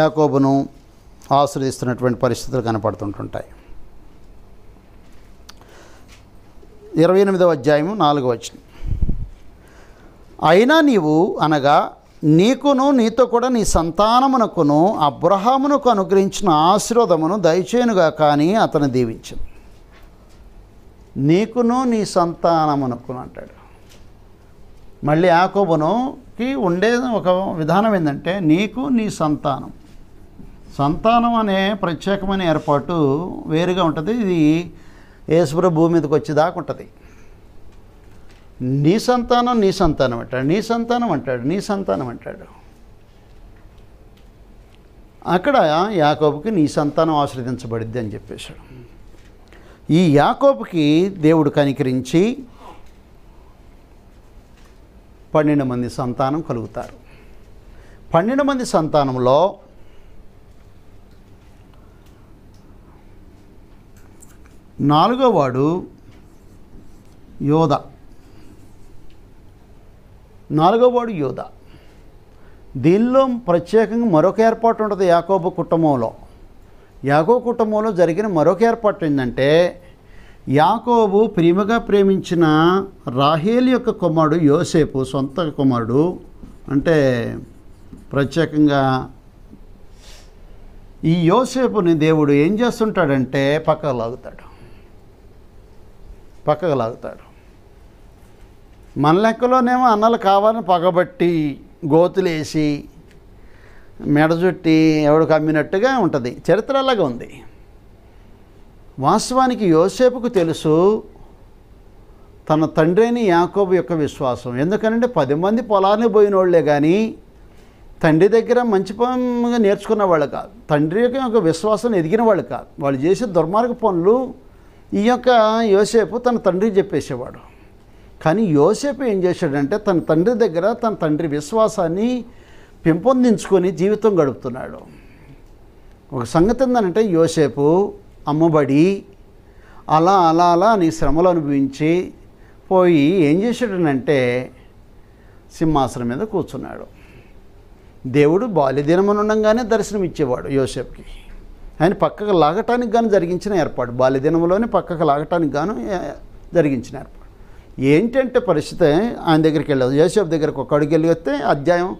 యాకోబును ఆశ్రయిస్తున్నటువంటి పరిస్థితులు కనపడుతుంటుంటాయి ఇరవై ఎనిమిదవ అధ్యాయము నాలుగవ వచ్చిన అయినా నీవు అనగా నీకును నీతో కూడా నీ సంతానమునకును అబ్రహామునకు అనుగ్రహించిన ఆశీర్వాదమును దయచేనుగా కానీ అతను దీవించను నీకును నీ సంతానమునకును అంటాడు మళ్ళీ యాకోబునుకి ఉండే ఒక విధానం ఏంటంటే నీకు నీ సంతానం సంతానం అనే ప్రత్యేకమైన ఏర్పాటు వేరుగా ఉంటుంది ఇది ఏసుప్ర భూమి మీదకి వచ్చేదాకా ఉంటుంది నీ సంతానం నీ సంతానం అంటాడు నీ సంతానం అంటాడు నీ సంతానం అంటాడు అక్కడ యాకోబుకి నీ సంతానం ఆశ్రదించబడిద్ది అని చెప్పేశాడు ఈ యాకోబుకి దేవుడు కనికరించి పన్నెండు మంది సంతానం కలుగుతారు పన్నెండు మంది సంతానంలో నాలుగో వాడు యోధ నాలుగోవాడు యోధ దీనిలో ప్రత్యేకంగా మరొక ఏర్పాటు ఉంటుంది యాకోబు కుటుంబంలో యాకో కుటుంబంలో జరిగిన మరొక ఏర్పాటు ఏంటంటే యాకోబు ప్రేమగా ప్రేమించిన రాహేల్ యొక్క కుమారుడు యోసేపు సొంత కుమారుడు అంటే ప్రత్యేకంగా ఈ యోసేపుని దేవుడు ఏం చేస్తుంటాడంటే పక్కకు లాగుతాడు పక్కకు లాగుతాడు మన లెక్కలోనేమో అన్నలు కావాలని పగబట్టి గోతులేసి మెడజుట్టి ఎవడు కమ్మినట్టుగా ఉంటుంది చరిత్ర అలాగా ఉంది వాస్తవానికి యోసేపుకు తెలుసు తన తండ్రిని యాకోబు యొక్క విశ్వాసం ఎందుకనంటే పది మంది పొలాన్ని వాళ్ళే కానీ తండ్రి దగ్గర మంచి పనిగా నేర్చుకున్న వాళ్ళు కాదు తండ్రి యొక్క విశ్వాసం ఎదిగిన వాళ్ళు కాదు వాళ్ళు చేసే దుర్మార్గ పనులు ఈ యొక్క యోసేపు తన తండ్రికి చెప్పేసేవాడు కానీ యోసేపు ఏం చేశాడంటే తన తండ్రి దగ్గర తన తండ్రి విశ్వాసాన్ని పెంపొందించుకొని జీవితం గడుపుతున్నాడు ఒక సంగతి ఏంటంటే యోసేపు అమ్మబడి అలా అలా అలా నీ శ్రమలు అనుభవించి పోయి ఏం చేశాడనంటే సింహాసనం మీద కూర్చున్నాడు దేవుడు బాల్యదినమునుండగానే దర్శనం ఇచ్చేవాడు యోసేపుకి ఆయన పక్కకు లాగటానికి గాను జరిగించిన ఏర్పాటు బాల్యదినంలోనే పక్కకు లాగటానికి గాను జరిగించిన ఏర్పాటు ఏంటంటే పరిస్థితి ఆయన దగ్గరికి వెళ్ళదు యోసేపు దగ్గరకు ఒక అడుగు వెళ్ళి వస్తే అధ్యాయం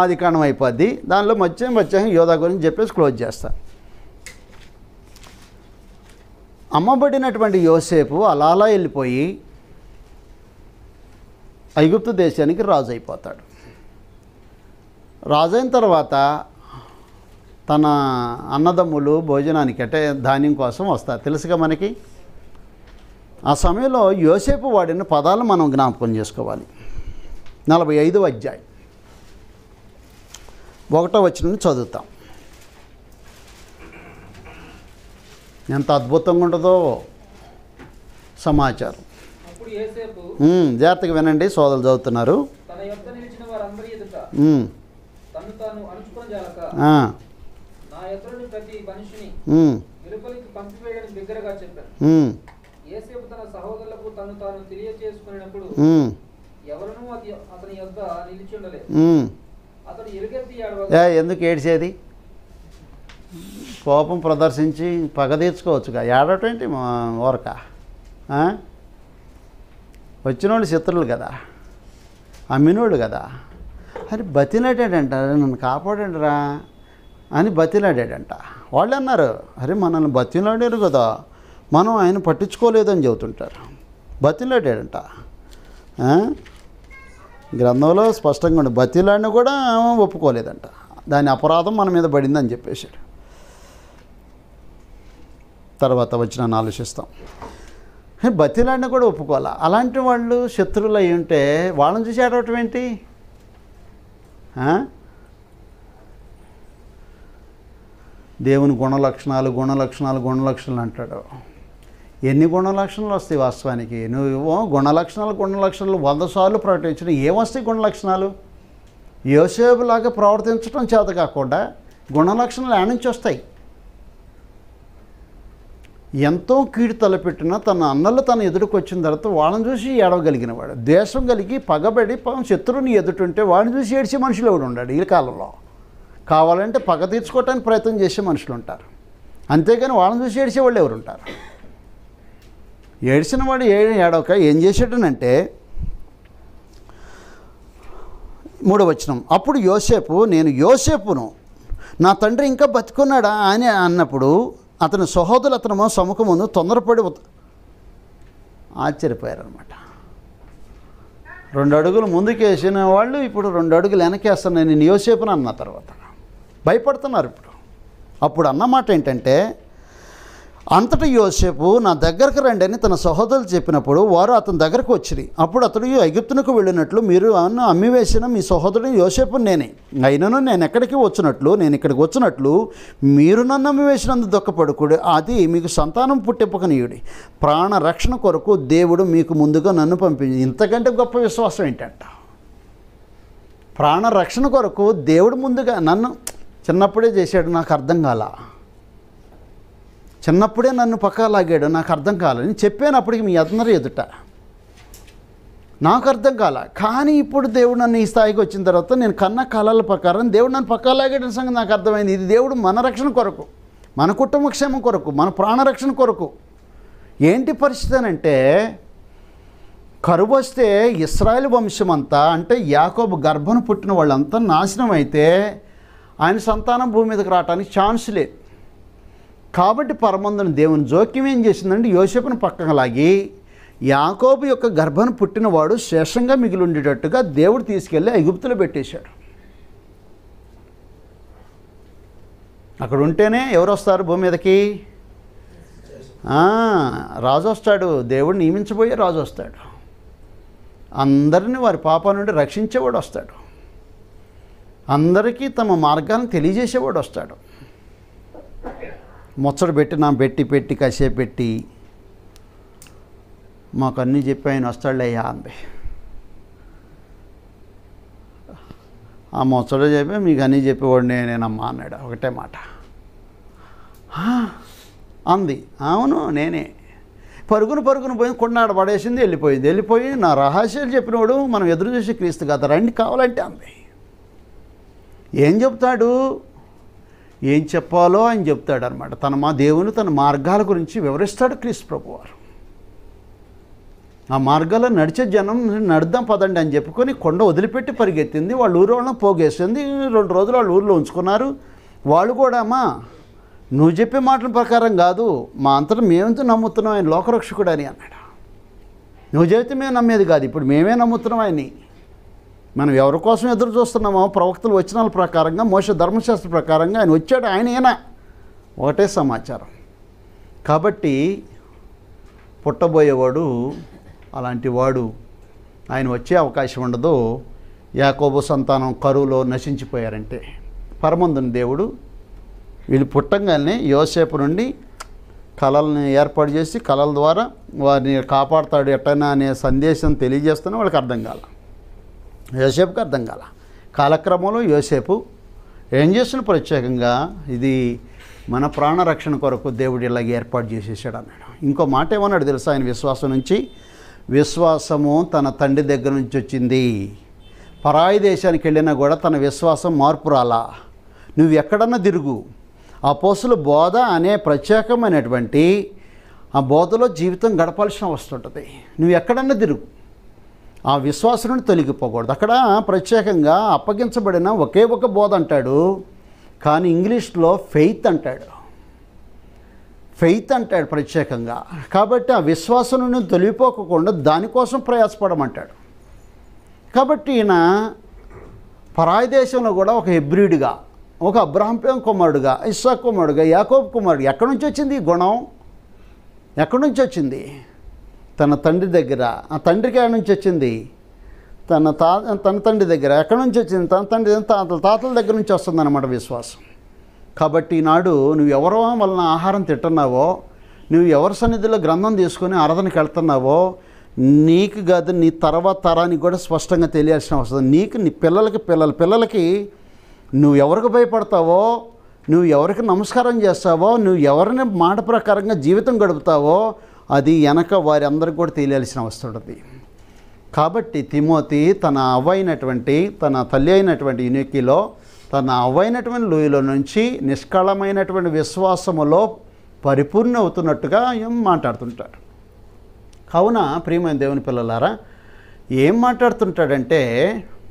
ఆది కారణం అయిపోద్ది దానిలో మధ్యాహ్నం మధ్యాహ్నం యోధా గురించి చెప్పేసి క్లోజ్ చేస్తా అమ్మబడినటువంటి యోసేపు అలా అలా వెళ్ళిపోయి ఐగుప్తు దేశానికి రాజు అయిపోతాడు రాజైన తర్వాత తన అన్నదమ్ములు భోజనానికి అంటే ధాన్యం కోసం వస్తారు తెలుసుగా మనకి ఆ సమయంలో యోసేపు వాడిన పదాలు మనం జ్ఞాపకం చేసుకోవాలి నలభై ఐదు అధ్యాయం ఒకటో వచ్చిన చదువుతాం ఎంత అద్భుతంగా ఉంటుందో సమాచారం జాగ్రత్తగా వినండి సోదరులు చదువుతున్నారు నా సహోదరులకు తను తాను తెలియజేసుకునేటప్పుడు ఎవరను అతని ఎందుకు ఏడ్చేది కోపం ప్రదర్శించి పగ తీర్చుకోవచ్చుగా ఏడవటం ఏంటి ఓరక వచ్చినోళ్ళు శత్రులు కదా అమ్మినోళ్ళు కదా అని బతిలాడాడంట నన్ను కాపాడండిరా అని బతిలాడాడంట వాళ్ళు అన్నారు అరే మనల్ని బతిలాడారు కదా మనం ఆయన పట్టించుకోలేదని చెబుతుంటారు బతిలాడాడంట గ్రంథంలో స్పష్టంగా ఉండి బతిలాడిని కూడా ఒప్పుకోలేదంట దాని అపరాధం మన మీద పడిందని చెప్పేశాడు తర్వాత వచ్చిన ఆలోచిస్తాం బతిలాడిని కూడా ఒప్పుకోవాలా అలాంటి వాళ్ళు శత్రువులు అయి ఉంటే వాళ్ళని చూసి ఆడవటం ఏంటి దేవుని గుణలక్షణాలు గుణలక్షణాలు గుణలక్షణాలు అంటాడు ఎన్ని గుణ లక్షణాలు వస్తాయి వాస్తవానికి నువ్వు గుణ లక్షణాలు గుణ లక్షణాలు వంద సార్లు ప్రకటించిన ఏమొస్తాయి గుణ లక్షణాలు యోసేపులాగా ప్రవర్తించడం చేత కాకుండా గుణ లక్షణాలు ఆడించి వస్తాయి ఎంతో కీడు తలపెట్టిన తన అన్నలు తన ఎదుటికి వచ్చిన తర్వాత వాళ్ళని చూసి ఏడవగలిగిన వాడు ద్వేషం కలిగి పగబడి శత్రువుని ఎదుటుంటే వాడిని చూసి ఏడిచే మనుషులు ఎవడు ఉన్నాడు ఈ కాలంలో కావాలంటే పగ తీర్చుకోవటానికి ప్రయత్నం చేసే మనుషులు ఉంటారు అంతేగాని వాళ్ళని చూసి ఏడిచే వాళ్ళు ఎవరు ఉంటారు ఏడిచిన వాడు ఏడు ఏడవక ఏం చేసేటనంటే మూడో వచనం అప్పుడు యోసేపు నేను యోసేపును నా తండ్రి ఇంకా బతుకున్నాడా అని అన్నప్పుడు అతని సహోదరులు అతను సముఖమును తొందరపడి ఆశ్చర్యపోయారనమాట రెండు అడుగులు ముందుకేసిన వాళ్ళు ఇప్పుడు రెండు అడుగులు వెనకేస్తాను నేను యోసేపును అన్న తర్వాత భయపడుతున్నారు ఇప్పుడు అప్పుడు అన్నమాట ఏంటంటే అంతటి యోసేపు నా దగ్గరకు రండి అని తన సహోదరులు చెప్పినప్పుడు వారు అతని దగ్గరకు వచ్చిరి అప్పుడు అతడు ఎగిప్తునకు వెళ్ళినట్లు మీరు అన్ను అమ్మివేసిన మీ సహోదరుడు యోసేపు నేనే అయినను నేను ఎక్కడికి వచ్చినట్లు నేను ఇక్కడికి వచ్చినట్లు మీరు నన్ను అమ్మివేసినందు దుఃఖపడుకుడు అది మీకు సంతానం పుట్టింపకనీయుడి ప్రాణ రక్షణ కొరకు దేవుడు మీకు ముందుగా నన్ను పంపించి ఇంతకంటే గొప్ప విశ్వాసం ఏంటంట ప్రాణ రక్షణ కొరకు దేవుడు ముందుగా నన్ను చిన్నప్పుడే చేశాడు నాకు అర్థం కాలా చిన్నప్పుడే నన్ను పక్కా లాగాడు నాకు అర్థం కాలని చెప్పేనప్పటికి మీ అందరూ ఎదుట నాకు అర్థం కాల కానీ ఇప్పుడు దేవుడు నన్ను ఈ స్థాయికి వచ్చిన తర్వాత నేను కన్న కళల ప్రకారం దేవుడు నన్ను పక్కా లాగాడిన సంగతి నాకు అర్థమైంది ఇది దేవుడు మన రక్షణ కొరకు మన కుటుంబ క్షేమం కొరకు మన ప్రాణరక్షణ కొరకు ఏంటి పరిస్థితి అని అంటే కరువు వస్తే ఇస్రాయల్ వంశం అంతా అంటే యాకోబు గర్భను పుట్టిన వాళ్ళంతా నాశనం అయితే ఆయన సంతానం భూమి మీదకి రావడానికి ఛాన్స్ లేదు కాబట్టి పరమందున దేవుని జోక్యం ఏం చేసిందంటే యోసేపును పక్కన లాగి యాకోబు యొక్క గర్భను పుట్టినవాడు శేషంగా మిగిలి ఉండేటట్టుగా దేవుడు తీసుకెళ్ళి ఐగుప్తులో పెట్టేశాడు అక్కడ ఉంటేనే ఎవరు వస్తారు భూమి మీదకి రాజు వస్తాడు దేవుడు నియమించబోయే రాజు వస్తాడు అందరిని వారి పాప నుండి రక్షించేవాడు వస్తాడు అందరికీ తమ మార్గాన్ని తెలియజేసేవాడు వస్తాడు ముచ్చట పెట్టి నా పెట్టి పెట్టి కసే పెట్టి మాకు అన్నీ చెప్పి ఆయన వస్తాడులేయ్యా అంబే ఆ మొచ్చట చెప్పి మీకు అన్నీ చెప్పేవాడు నేనేనమ్మా అన్నాడు ఒకటే మాట అంది అవును నేనే పరుగును పరుగును పోయింది కొన్నాడు పడేసింది వెళ్ళిపోయింది వెళ్ళిపోయి నా రహస్యాలు చెప్పినోడు మనం ఎదురు చూసి క్రీస్తు కదా రండి కావాలంటే అంది ఏం చెప్తాడు ఏం చెప్పాలో ఆయన చెప్తాడనమాట తన మా దేవుని తన మార్గాల గురించి వివరిస్తాడు క్రీస్తు ప్రభు వారు ఆ మార్గాల్లో నడిచే జనం నడుద్దాం పదండి అని చెప్పుకొని కొండ వదిలిపెట్టి పరిగెత్తింది వాళ్ళ ఊరు వాళ్ళని పోగేసింది రెండు రోజులు వాళ్ళ ఊరిలో ఉంచుకున్నారు వాళ్ళు కూడా అమ్మా నువ్వు చెప్పే మాటల ప్రకారం కాదు మా అంతటా మేమెంతో నమ్ముతున్నాం ఆయన లోకరక్షకుడు అని అన్నాడు నువ్వు చెబితే మేము నమ్మేది కాదు ఇప్పుడు మేమే నమ్ముతున్నాం ఆయన్ని మనం ఎవరి కోసం ఎదురు చూస్తున్నామో ప్రవక్తలు వచనాల ప్రకారంగా మోస ధర్మశాస్త్ర ప్రకారంగా ఆయన వచ్చాడు ఆయన ఈయన ఒకటే సమాచారం కాబట్టి పుట్టబోయేవాడు అలాంటి వాడు ఆయన వచ్చే అవకాశం ఉండదు యాకోబు సంతానం కరువులో నశించిపోయారంటే పరమందుని దేవుడు వీళ్ళు పుట్టంగానే యోసేపు నుండి కళలను ఏర్పాటు చేసి కళల ద్వారా వారిని కాపాడుతాడు ఎట్టనా అనే సందేశం తెలియజేస్తేనే వాళ్ళకి అర్థం కాలేదు యోసేపుకి అర్థం కాల కాలక్రమంలో యోసేపు ఏం చేసిన ప్రత్యేకంగా ఇది మన ప్రాణరక్షణ కొరకు దేవుడు ఇలాగ ఏర్పాటు చేసేసాడు అన్నాడు ఇంకో మాట ఏమన్నాడు తెలుసా ఆయన విశ్వాసం నుంచి విశ్వాసము తన తండ్రి దగ్గర నుంచి వచ్చింది పరాయి దేశానికి వెళ్ళినా కూడా తన విశ్వాసం మార్పు రాలా నువ్వు ఎక్కడన్నా తిరుగు పోసులు బోధ అనే ప్రత్యేకమైనటువంటి ఆ బోధలో జీవితం గడపాల్సిన వస్తుంటుంది నువ్వు ఎక్కడన్నా తిరుగు ఆ విశ్వాసుని తొలగిపోకూడదు అక్కడ ప్రత్యేకంగా అప్పగించబడిన ఒకే ఒక బోధ అంటాడు కానీ ఇంగ్లీష్లో ఫెయిత్ అంటాడు ఫెయిత్ అంటాడు ప్రత్యేకంగా కాబట్టి ఆ విశ్వాసం నుండి తొలగిపోకుండా దానికోసం ప్రయాసపడమంటాడు కాబట్టి ఈయన పరాయ దేశంలో కూడా ఒక హెబ్రిడ్గా ఒక అబ్రహం కుమారుడుగా ఇస్సాక్ కుమారుడుగా యాకోబ్ కుమారుడు ఎక్కడి నుంచి వచ్చింది ఈ గుణం ఎక్కడి నుంచి వచ్చింది తన తండ్రి దగ్గర ఆ తండ్రికి ఆడ నుంచి వచ్చింది తన తాత తన తండ్రి దగ్గర ఎక్కడి నుంచి వచ్చింది తన తండ్రి తాతల తాతల దగ్గర నుంచి వస్తుందన్నమాట విశ్వాసం కాబట్టి ఈనాడు నువ్వు ఎవరో వలన ఆహారం తింటున్నావో నువ్వు ఎవరి సన్నిధిలో గ్రంథం తీసుకొని ఆరాధనకి వెళ్తున్నావో నీకు కాదు నీ తర్వాత తరానికి కూడా స్పష్టంగా తెలియాల్సిన అవసరం నీకు నీ పిల్లలకి పిల్లల పిల్లలకి నువ్వు ఎవరికి భయపడతావో నువ్వు ఎవరికి నమస్కారం చేస్తావో నువ్వు ఎవరిని మాట ప్రకారంగా జీవితం గడుపుతావో అది వెనక వారందరికి కూడా తెలియాల్సిన అవసరం ఉంటుంది కాబట్టి తిమోతి తన అవ్వైనటువంటి తన తల్లి అయినటువంటి యునికిలో తన అవ్వైనటువంటి లోయలో నుంచి నిష్కళమైనటువంటి విశ్వాసములో పరిపూర్ణ అవుతున్నట్టుగా మాట్లాడుతుంటాడు కావున ప్రియమైన దేవుని పిల్లలారా ఏం మాట్లాడుతుంటాడంటే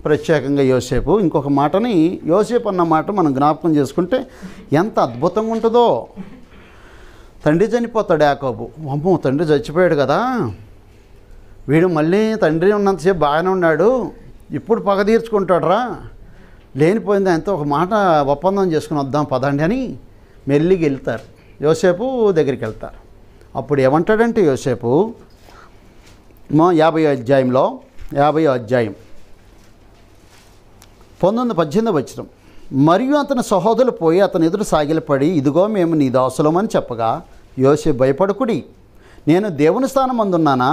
ప్రత్యేకంగా యోసేపు ఇంకొక మాటని యోసేపు అన్న మాట మనం జ్ఞాపకం చేసుకుంటే ఎంత అద్భుతంగా ఉంటుందో తండ్రి చనిపోతాడు యాకోబు అమ్మో తండ్రి చచ్చిపోయాడు కదా వీడు మళ్ళీ తండ్రి ఉన్నంతసేపు బాగానే ఉన్నాడు ఇప్పుడు పగ తీర్చుకుంటాడురా లేనిపోయింది ఆయనతో ఒక మాట ఒప్పందం చేసుకుని వద్దాం పదండి అని మెల్లిగి వెళ్తారు యోసేపు దగ్గరికి వెళ్తారు అప్పుడు ఏమంటాడంటే యోసేపు మా యాభై అధ్యాయంలో యాభై అధ్యాయం పంతొమ్మిది పద్దెనిమిది వచ్చినాం మరియు అతని సహోదరులు పోయి అతని ఎదురు సాగిలపడి ఇదిగో మేము నీ దాసులమని చెప్పగా యోసి భయపడకుడి నేను దేవుని స్థానం అందున్నానా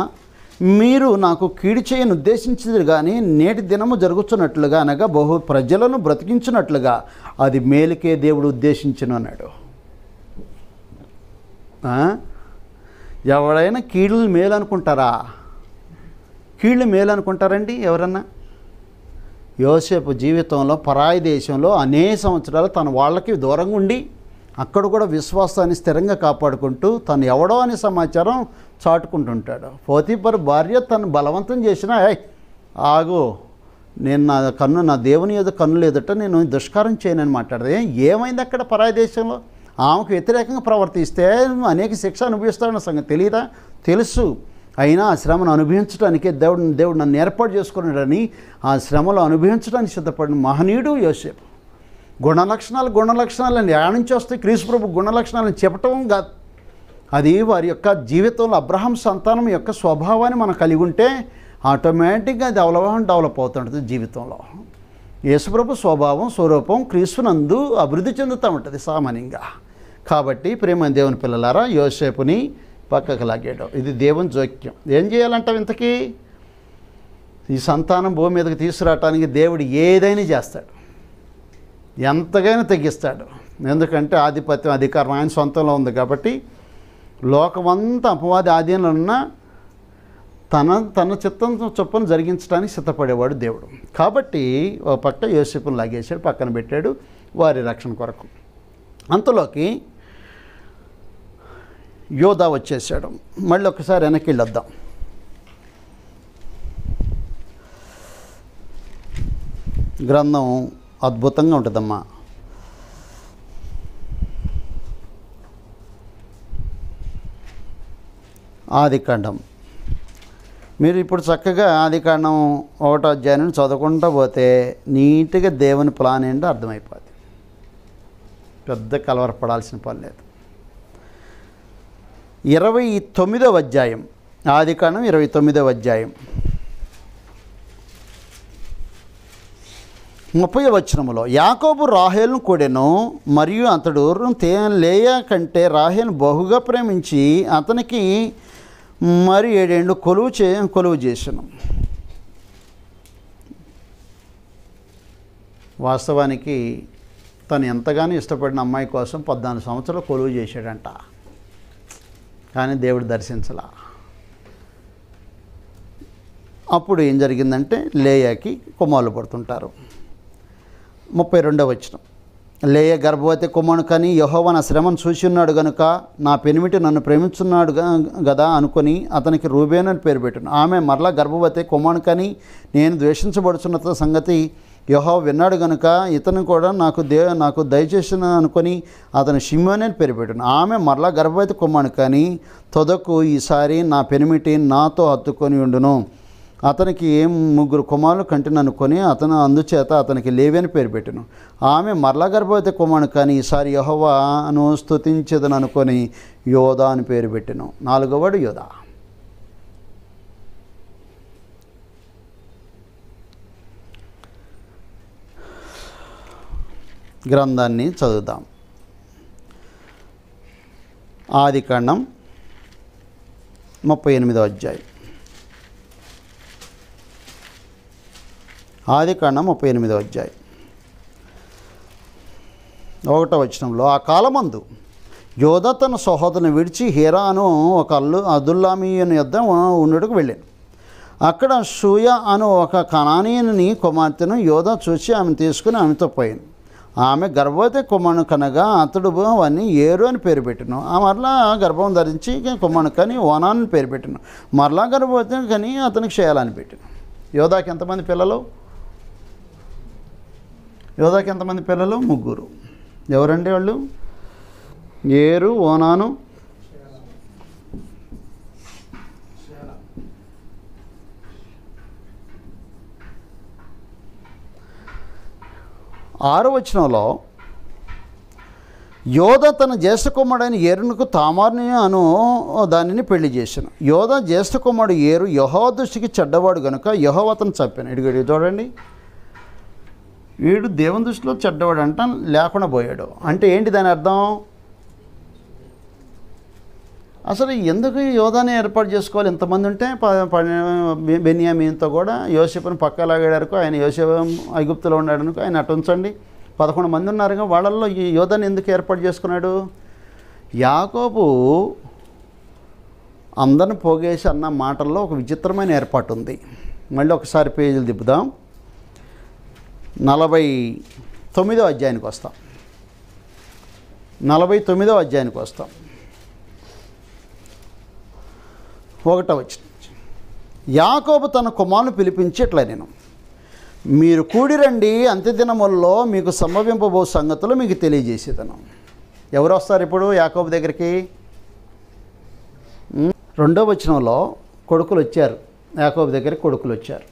మీరు నాకు కీడు చేయని ఉద్దేశించింది కానీ నేటి దినము జరుగుతున్నట్లుగా అనగా బహు ప్రజలను బ్రతికించినట్లుగా అది మేలుకే దేవుడు ఉద్దేశించను అన్నాడు ఎవడైనా కీళ్ళు మేలు అనుకుంటారా కీళ్ళు మేలు అనుకుంటారండి ఎవరన్నా యోసేపు జీవితంలో పరాయి దేశంలో అనేక సంవత్సరాలు తన వాళ్ళకి దూరంగా ఉండి అక్కడ కూడా విశ్వాసాన్ని స్థిరంగా కాపాడుకుంటూ తను ఎవడో అనే సమాచారం చాటుకుంటుంటాడు పోతీపర్ భార్య తను బలవంతం చేసిన ఆగు నేను నా కన్ను నా దేవుని ఏదో కన్ను లేదట నేను దుష్కారం చేయనని మాట్లాడదు ఏమైంది అక్కడ పరాయి దేశంలో ఆమెకు వ్యతిరేకంగా ప్రవర్తిస్తే అనేక శిక్ష అనుభవిస్తాడన్న సంగతి తెలియదా తెలుసు అయినా ఆ శ్రమను అనుభవించడానికే దేవుడు దేవుడు నన్ను ఏర్పాటు చేసుకున్నాడని ఆ శ్రమలో అనుభవించడానికి సిద్ధపడిన మహనీయుడు యోసేపు గుణ లక్షణాలు గుణలక్షణాలు గుణలక్షణాలను నుంచి వస్తే క్రీసుప్రభు లక్షణాలను చెప్పటం కాదు అది వారి యొక్క జీవితంలో అబ్రహం సంతానం యొక్క స్వభావాన్ని మనం కలిగి ఉంటే ఆటోమేటిక్గా అది డెవలప్ అవుతుంటుంది జీవితంలో యేసుప్రభు స్వభావం స్వరూపం క్రీస్తునందు అభివృద్ధి చెందుతూ ఉంటుంది సామాన్యంగా కాబట్టి ప్రేమ దేవుని పిల్లలారా యోసేపుని పక్కకు లాగేయడం ఇది దేవుని జోక్యం ఏం చేయాలంటావు ఇంతకీ ఈ సంతానం భూమి మీదకి తీసుకురావటానికి దేవుడు ఏదైనా చేస్తాడు ఎంతగానో తగ్గిస్తాడు ఎందుకంటే ఆధిపత్యం అధికారం ఆయన సొంతంలో ఉంది కాబట్టి లోకమంతా అపవాది ఆధీనంలో ఉన్న తన తన చిత్తం చొప్పను జరిగించడానికి సిద్ధపడేవాడు దేవుడు కాబట్టి ఒక పక్క యోసేపును లాగేశాడు పక్కన పెట్టాడు వారి రక్షణ కొరకు అంతలోకి యోధా వచ్చేసాడు మళ్ళీ ఒకసారి వెనక్కి వెళ్ళొద్దాం గ్రంథం అద్భుతంగా ఉంటుందమ్మా ఆదికాండం మీరు ఇప్పుడు చక్కగా ఆదికాండం ఒకటో అధ్యాయాన్ని చదువుకుంటూ పోతే నీట్గా దేవుని ప్లాన్ ఏంటో అర్థమైపోతుంది పెద్ద కలవరపడాల్సిన పని లేదు ఇరవై తొమ్మిదవ అధ్యాయం కాండం ఇరవై తొమ్మిదవ అధ్యాయం ముప్పై వచనములో యాకోబు రాహేల్ను కూడెను మరియు అతడు లేయా కంటే రాహేల్ను బహుగా ప్రేమించి అతనికి మరి ఏడేళ్ళు కొలువు చే కొలువు చేశాను వాస్తవానికి తను ఎంతగానో ఇష్టపడిన అమ్మాయి కోసం పద్నాలుగు సంవత్సరాలు కొలువు చేశాడంట కానీ దేవుడు దర్శించాల అప్పుడు ఏం జరిగిందంటే లేయాకి కుమారులు పడుతుంటారు ముప్పై రెండవ వచ్చిన లేయ గర్భవతి కుమారుడు కానీ యహోవన శ్రమం శ్రమను చూసి ఉన్నాడు కనుక నా పెనిమిటి నన్ను ప్రేమించున్నాడు కదా అనుకుని అతనికి రూబేనని అని పేరు పెట్టాను ఆమె మరలా గర్భవతి కుమారుడు కానీ నేను ద్వేషించబడుచున్న సంగతి యహోవ విన్నాడు గనుక ఇతను కూడా నాకు దే నాకు దయచేసిన అనుకొని అతను షిమోనే పేరు పెట్టాను ఆమె మరలా గర్భవతి కుమ్మాను కానీ తొదకు ఈసారి నా పెనిమిటి నాతో హత్తుకొని ఉండును అతనికి ఏం ముగ్గురు కుమారులు కంటిని అనుకొని అతను అందుచేత అతనికి లేవని పేరు పెట్టాను ఆమె మరలా గర్భవతి కుమాను కానీ ఈసారి యహోవాను స్థుతించదని అనుకొని యోధా అని పేరు పెట్టాను నాలుగవడు యోధా గ్రంథాన్ని చదువుదాం ఆది కాండం ముప్పై ఎనిమిదో అధ్యాయం కాండం ముప్పై ఎనిమిదో అధ్యాయం ఒకటో వచ్చినంలో ఆ కాలమందు యోధ తన సహోదరుని విడిచి హీరాను ఒక అల్లు అదుల్లామీయుని యొద్ద ఉండటకు వెళ్ళాను అక్కడ సూయ అను ఒక కణానీయుని కుమార్తెను యోధ చూసి ఆమెను తీసుకుని ఆమెతో పోయాను ఆమె గర్భవతి కుమ్మను కనగా అతడు అని ఏరు అని పేరు పెట్టాను ఆ మరలా గర్భం ధరించి కుమ్మను కని అని పేరు పెట్టాను మరలా గర్భవతి కని అతనికి చేయాలని పెట్టాను యోధాకి ఎంతమంది పిల్లలు యోధాకి ఎంతమంది పిల్లలు ముగ్గురు ఎవరండి వాళ్ళు ఏరు ఓనాను ఆరు వచనంలో యోధ తన జ్యేష్ఠ అయిన ఏరునుకు తామార్ని అను దానిని పెళ్లి చేశాను యోధ జ్యేష్ఠ కుమ్మడు ఏరు యహో దృష్టికి చెడ్డవాడు గనుక యహో అతను చంపాను ఇడిగడి చూడండి వీడు దేవుని దృష్టిలో చెడ్డవాడు అంట లేకుండా పోయాడు అంటే ఏంటి దాని అర్థం అసలు ఎందుకు యోధాన్ని ఏర్పాటు చేసుకోవాలి ఎంతమంది ఉంటే బెనియామీన్తో కూడా యోసేపును పక్క ఆయన యోసేపు ఐగుప్తులో ఉన్నాడనుకో ఆయన అటు ఉంచండి పదకొండు మంది ఉన్నారు వాళ్ళల్లో ఈ యోధాన్ని ఎందుకు ఏర్పాటు చేసుకున్నాడు యాకోబు అందరిని పోగేసి అన్న మాటల్లో ఒక విచిత్రమైన ఏర్పాటు ఉంది మళ్ళీ ఒకసారి పేజీలు దిప్పుదాం నలభై తొమ్మిదో అధ్యాయానికి వస్తాం నలభై తొమ్మిదో అధ్యాయానికి వస్తాం ఒకటో వచ్చిన యాకోబు తన కుమారుని పిలిపించి ఇట్లా నేను మీరు కూడిరండి దినముల్లో మీకు సంభవింపబో సంగతులు మీకు తెలియజేసేదను ఎవరు వస్తారు ఇప్పుడు యాకోబు దగ్గరికి రెండో వచనంలో కొడుకులు వచ్చారు యాకోబు దగ్గరికి కొడుకులు వచ్చారు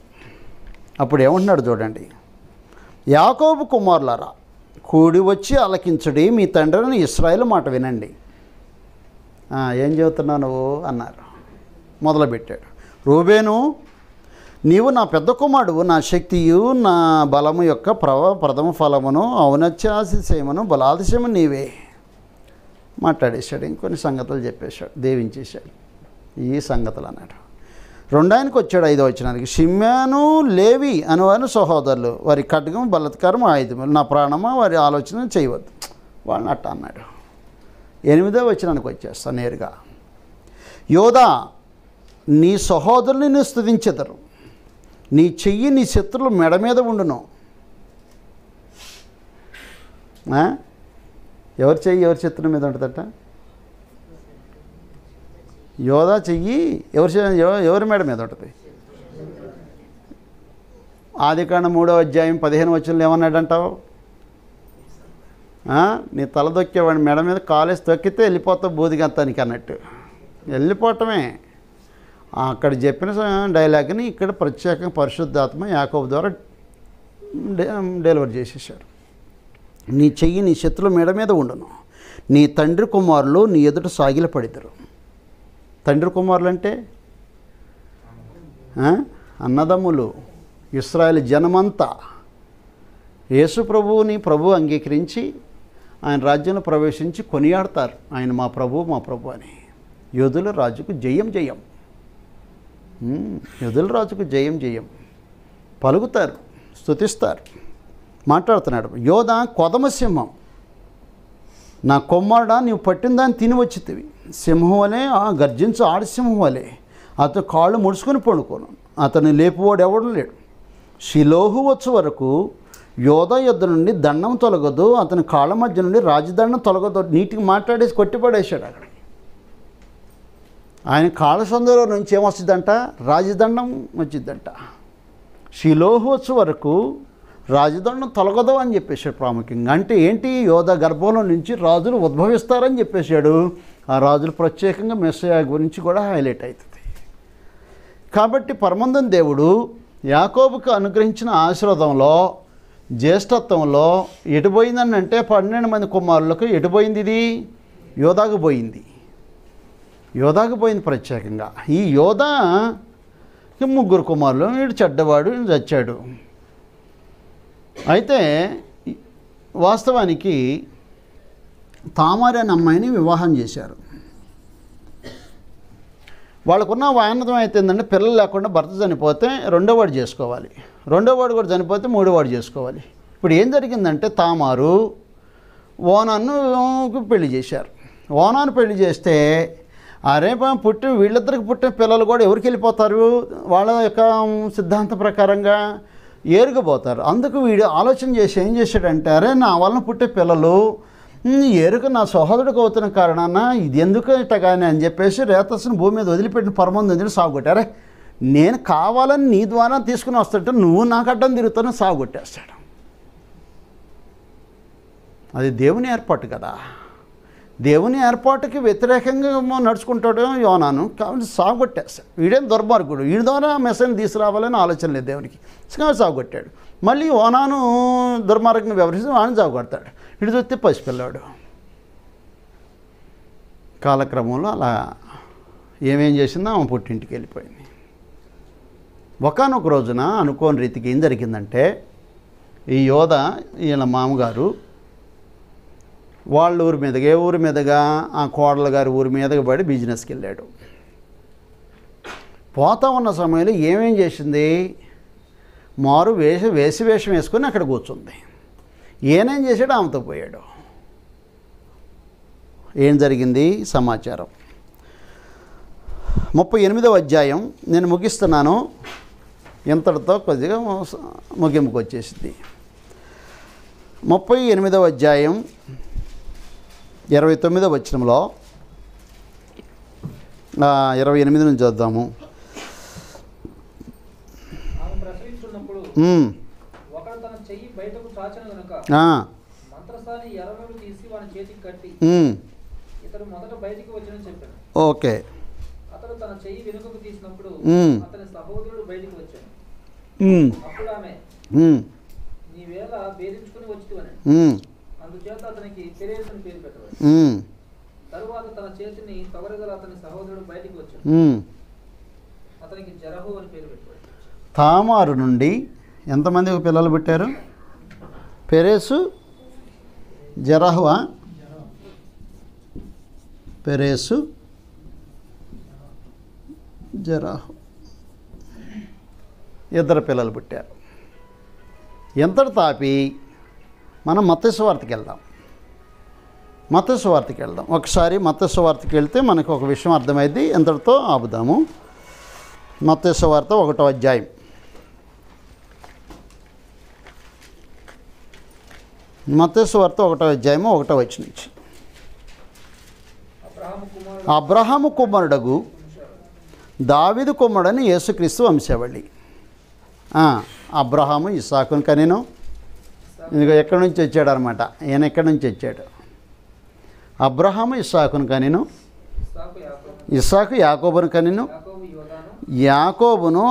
అప్పుడు ఏమంటున్నాడు చూడండి యాకోబు కుమారులారా కూడి వచ్చి అలకించడి మీ తండ్రిని ఇస్రాయిల్ మాట వినండి ఏం చెబుతున్నావు నువ్వు అన్నారు మొదలుపెట్టాడు రూబేను నీవు నా పెద్ద కుమారుడు నా శక్తియు నా బలము యొక్క ప్రవ ప్రథమ ఫలమును ఔనత్యాశిశయమును బలాతిశయము నీవే మాట్లాడేశాడు ఇంకొన్ని సంగతులు చెప్పేశాడు దేవించేశాడు ఈ సంగతులు అన్నాడు రెండాయనకు వచ్చాడు ఐదో వచ్చినానికి షిమ్యాను లేవి అనువారి సహోదరులు వారి ఖడ్గం బలత్కారం ఆయుధం నా ప్రాణమా వారి ఆలోచన చేయవద్దు వాళ్ళని అట్ట అన్నాడు ఎనిమిదో వచ్చినానికి వచ్చేస్తా నేరుగా యోధా నీ సహోదరుని నేను స్థుతించెదరు నీ చెయ్యి నీ శత్రులు మెడ మీద ఉండును ఎవరు చెయ్యి ఎవరి శత్రువు మీద ఉంటుందట యోధా చెయ్యి ఎవరి ఎవరి మేడ మీద ఉంటుంది ఆదికాండ మూడో అధ్యాయం పదిహేను వచ్చినలు ఏమన్నాడంటావు నీ తల దొక్కేవాడి మెడ మీద కాలేజ్ తొక్కితే వెళ్ళిపోతావు బూదిగంతానికి అన్నట్టు వెళ్ళిపోవటమే అక్కడ చెప్పిన డైలాగ్ని ఇక్కడ ప్రత్యేకంగా పరిశుద్ధాత్మ యాకోబ్ ద్వారా డెలివర్ చేసేసాడు నీ చెయ్యి నీ శత్రుల మేడ మీద ఉండను నీ తండ్రి కుమారులు నీ ఎదుట సాగిల పడిద్దరు తండ్రి కుమారులు అంటే అన్నదమ్ములు ఇస్రాయల్ జనమంతా యేసు ప్రభువుని ప్రభు అంగీకరించి ఆయన రాజ్యంలో ప్రవేశించి కొనియాడతారు ఆయన మా ప్రభు మా ప్రభు అని యోధుల రాజుకు జయం జయం రాజుకు జయం జయం పలుకుతారు స్థుతిస్తారు మాట్లాడుతున్నాడు యోధ కొదమ సింహం నా కొమ్మడా నీవు పట్టిన దాన్ని తిని వచ్చితివి సింహం వలె గర్జించు ఆడసింహం వలె అతను కాళ్ళు ముడుచుకొని పండుకోను అతను లేపువాడు ఎవడు లేడు శిలోహు వచ్చే వరకు యోధ యుద్ధ నుండి దండం తొలగదు అతని కాళ్ళ మధ్య నుండి రాజదండం తొలగదు నీటికి మాట్లాడేసి కొట్టిపడేశాడు అక్కడ ఆయన కాళసందులో నుంచి ఏమొస్తుందంట రాజదండం వచ్చిందంట శిలోహోత్సవ వరకు రాజదండం తొలగదు అని చెప్పేశాడు ప్రాముఖ్యంగా అంటే ఏంటి యోధ గర్భంలో నుంచి రాజులు ఉద్భవిస్తారని చెప్పేశాడు ఆ రాజులు ప్రత్యేకంగా మెస్సయ గురించి కూడా హైలైట్ అవుతుంది కాబట్టి పరమందం దేవుడు యాకోబుకు అనుగ్రహించిన ఆశీర్వాదంలో జ్యేష్ఠత్వంలో ఎటుపోయిందని అంటే పన్నెండు మంది కుమారులకు ఎటుపోయింది ఇది యోధాకు పోయింది యోధాకు పోయింది ప్రత్యేకంగా ఈ యోధ ముగ్గురు కుమారులు వీడు చెడ్డవాడు చచ్చాడు అయితే వాస్తవానికి తామర అనే అమ్మాయిని వివాహం చేశారు వాళ్ళకున్న వాయనతం అయితే ఏంటంటే పిల్లలు లేకుండా భర్త చనిపోతే రెండోవాడు చేసుకోవాలి రెండోవాడు కూడా చనిపోతే మూడోవాడు చేసుకోవాలి ఇప్పుడు ఏం జరిగిందంటే తామారు ఓనాన్ను పెళ్లి చేశారు ఓనాన్ని పెళ్లి చేస్తే ఆ పుట్టిన వీళ్ళిద్దరికి పుట్టిన పిల్లలు కూడా ఎవరికి వెళ్ళిపోతారు వాళ్ళ యొక్క సిద్ధాంత ప్రకారంగా ఏరుకుపోతారు అందుకు వీడు ఆలోచన చేసి ఏం చేశాడంటే అరే నా వలన పుట్టే పిల్లలు ఎరుక నా సోహదుడికి అవుతున్న కారణాన ఇది ఎందుకు ఇట్టగానే అని చెప్పేసి రేతస్సును భూమి మీద వదిలిపెట్టిన పరమందు అని సాగుకొట్టారే నేను కావాలని నీ ద్వారా తీసుకుని వస్తాడంటే నువ్వు నాకు అడ్డం తిరుగుతాను సాగుకొట్టేస్తాడు అది దేవుని ఏర్పాటు కదా దేవుని ఏర్పాటుకి వ్యతిరేకంగా నడుచుకుంటాడు యోనాను కాబట్టి సాగొట్టేస్తాడు వీడేం దుర్మార్గుడు వీడి ద్వారా మెసేజ్ తీసుకురావాలని ఆలోచన లేదు దేవునికి కాబట్టి సాగొట్టాడు మళ్ళీ ఓనాను దుర్మార్గంగా వ్యవహరిస్తే వాడిని సాగొడతాడు వీడి చూస్తే పసిపిల్లాడు కాలక్రమంలో అలా ఏమేం చేసిందో ఆమె పుట్టింటికి వెళ్ళిపోయింది ఒకనొక రోజున అనుకోని రీతికి ఏం జరిగిందంటే ఈ యోధ వీళ్ళ మామగారు వాళ్ళ ఊరి మీదగా ఏ ఊరి మీదగా ఆ కోడల గారి ఊరి మీదగా పడి బిజినెస్కి వెళ్ళాడు పోతా ఉన్న సమయంలో ఏమేం చేసింది మారు వేష వేసి వేషం వేసుకుని అక్కడ కూర్చుంది ఏనేం చేశాడు ఆమెతో పోయాడు ఏం జరిగింది సమాచారం ముప్పై ఎనిమిదవ అధ్యాయం నేను ముగిస్తున్నాను ఇంతటితో కొద్దిగా ముగింపుకు వచ్చేసింది ముప్పై ఎనిమిదవ అధ్యాయం ఇరవై తొమ్మిదో వచ్చినంలో ఇరవై ఎనిమిది నుంచి చూద్దాము ఓకే అప్పుడు తామారు నుండి ఎంతమంది పిల్లలు పుట్టారు పెరేసు జరహువా పెరేసు జరాహు ఇద్దరు పిల్లలు పుట్టారు ఎంతటి తాపి మనం మతస్వార్తకి వెళ్దాం మతస్వార్తకి వెళ్దాం ఒకసారి మతస్వార్తకి వెళ్తే మనకు ఒక విషయం అర్థమైంది ఎంతటితో ఆపుదాము మతస్వార్త ఒకటో అధ్యాయం మతస్వార్త ఒకటో అధ్యాయము ఒకటో వచ్చి నుంచి అబ్రహాము కుమారుడగు దావిదు కుమారుడని యేసుక్రీస్తు వంశావళి అబ్రహాము ఇసాకును కనేను ఇదిగో ఎక్కడి నుంచి వచ్చాడు అనమాట ఈయన ఎక్కడి నుంచి వచ్చాడు అబ్రహాము ఇస్సాకును కనిను ఇస్సాకు యాకోబును కనిను యాకోబును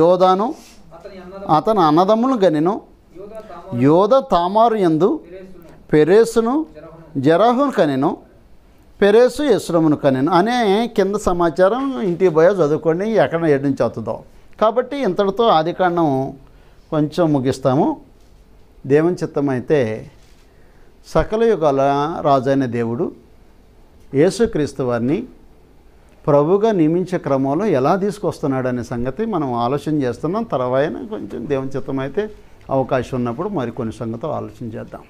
యోధాను అతని అన్నదమ్మును కనిను యోధ తామారు ఎందు పెరేసును జరాహును కనిను పెరేసు యశ్రమును కనిను అనే కింద సమాచారం ఇంటికి పోయా చదువుకొని ఎక్కడ ఎడ్డించి అవుతుందో కాబట్టి ఇంతటితో ఆదికాండం కొంచెం ముగిస్తాము దేవుని చిత్తమైతే సకల యుగాల రాజైన దేవుడు యేసుక్రీస్తు వారిని ప్రభుగా నియమించే క్రమంలో ఎలా తీసుకొస్తున్నాడు అనే సంగతి మనం ఆలోచన చేస్తున్నాం తర్వాత కొంచెం దేవుని చిత్తం అయితే అవకాశం ఉన్నప్పుడు మరికొన్ని సంగతి ఆలోచన చేద్దాం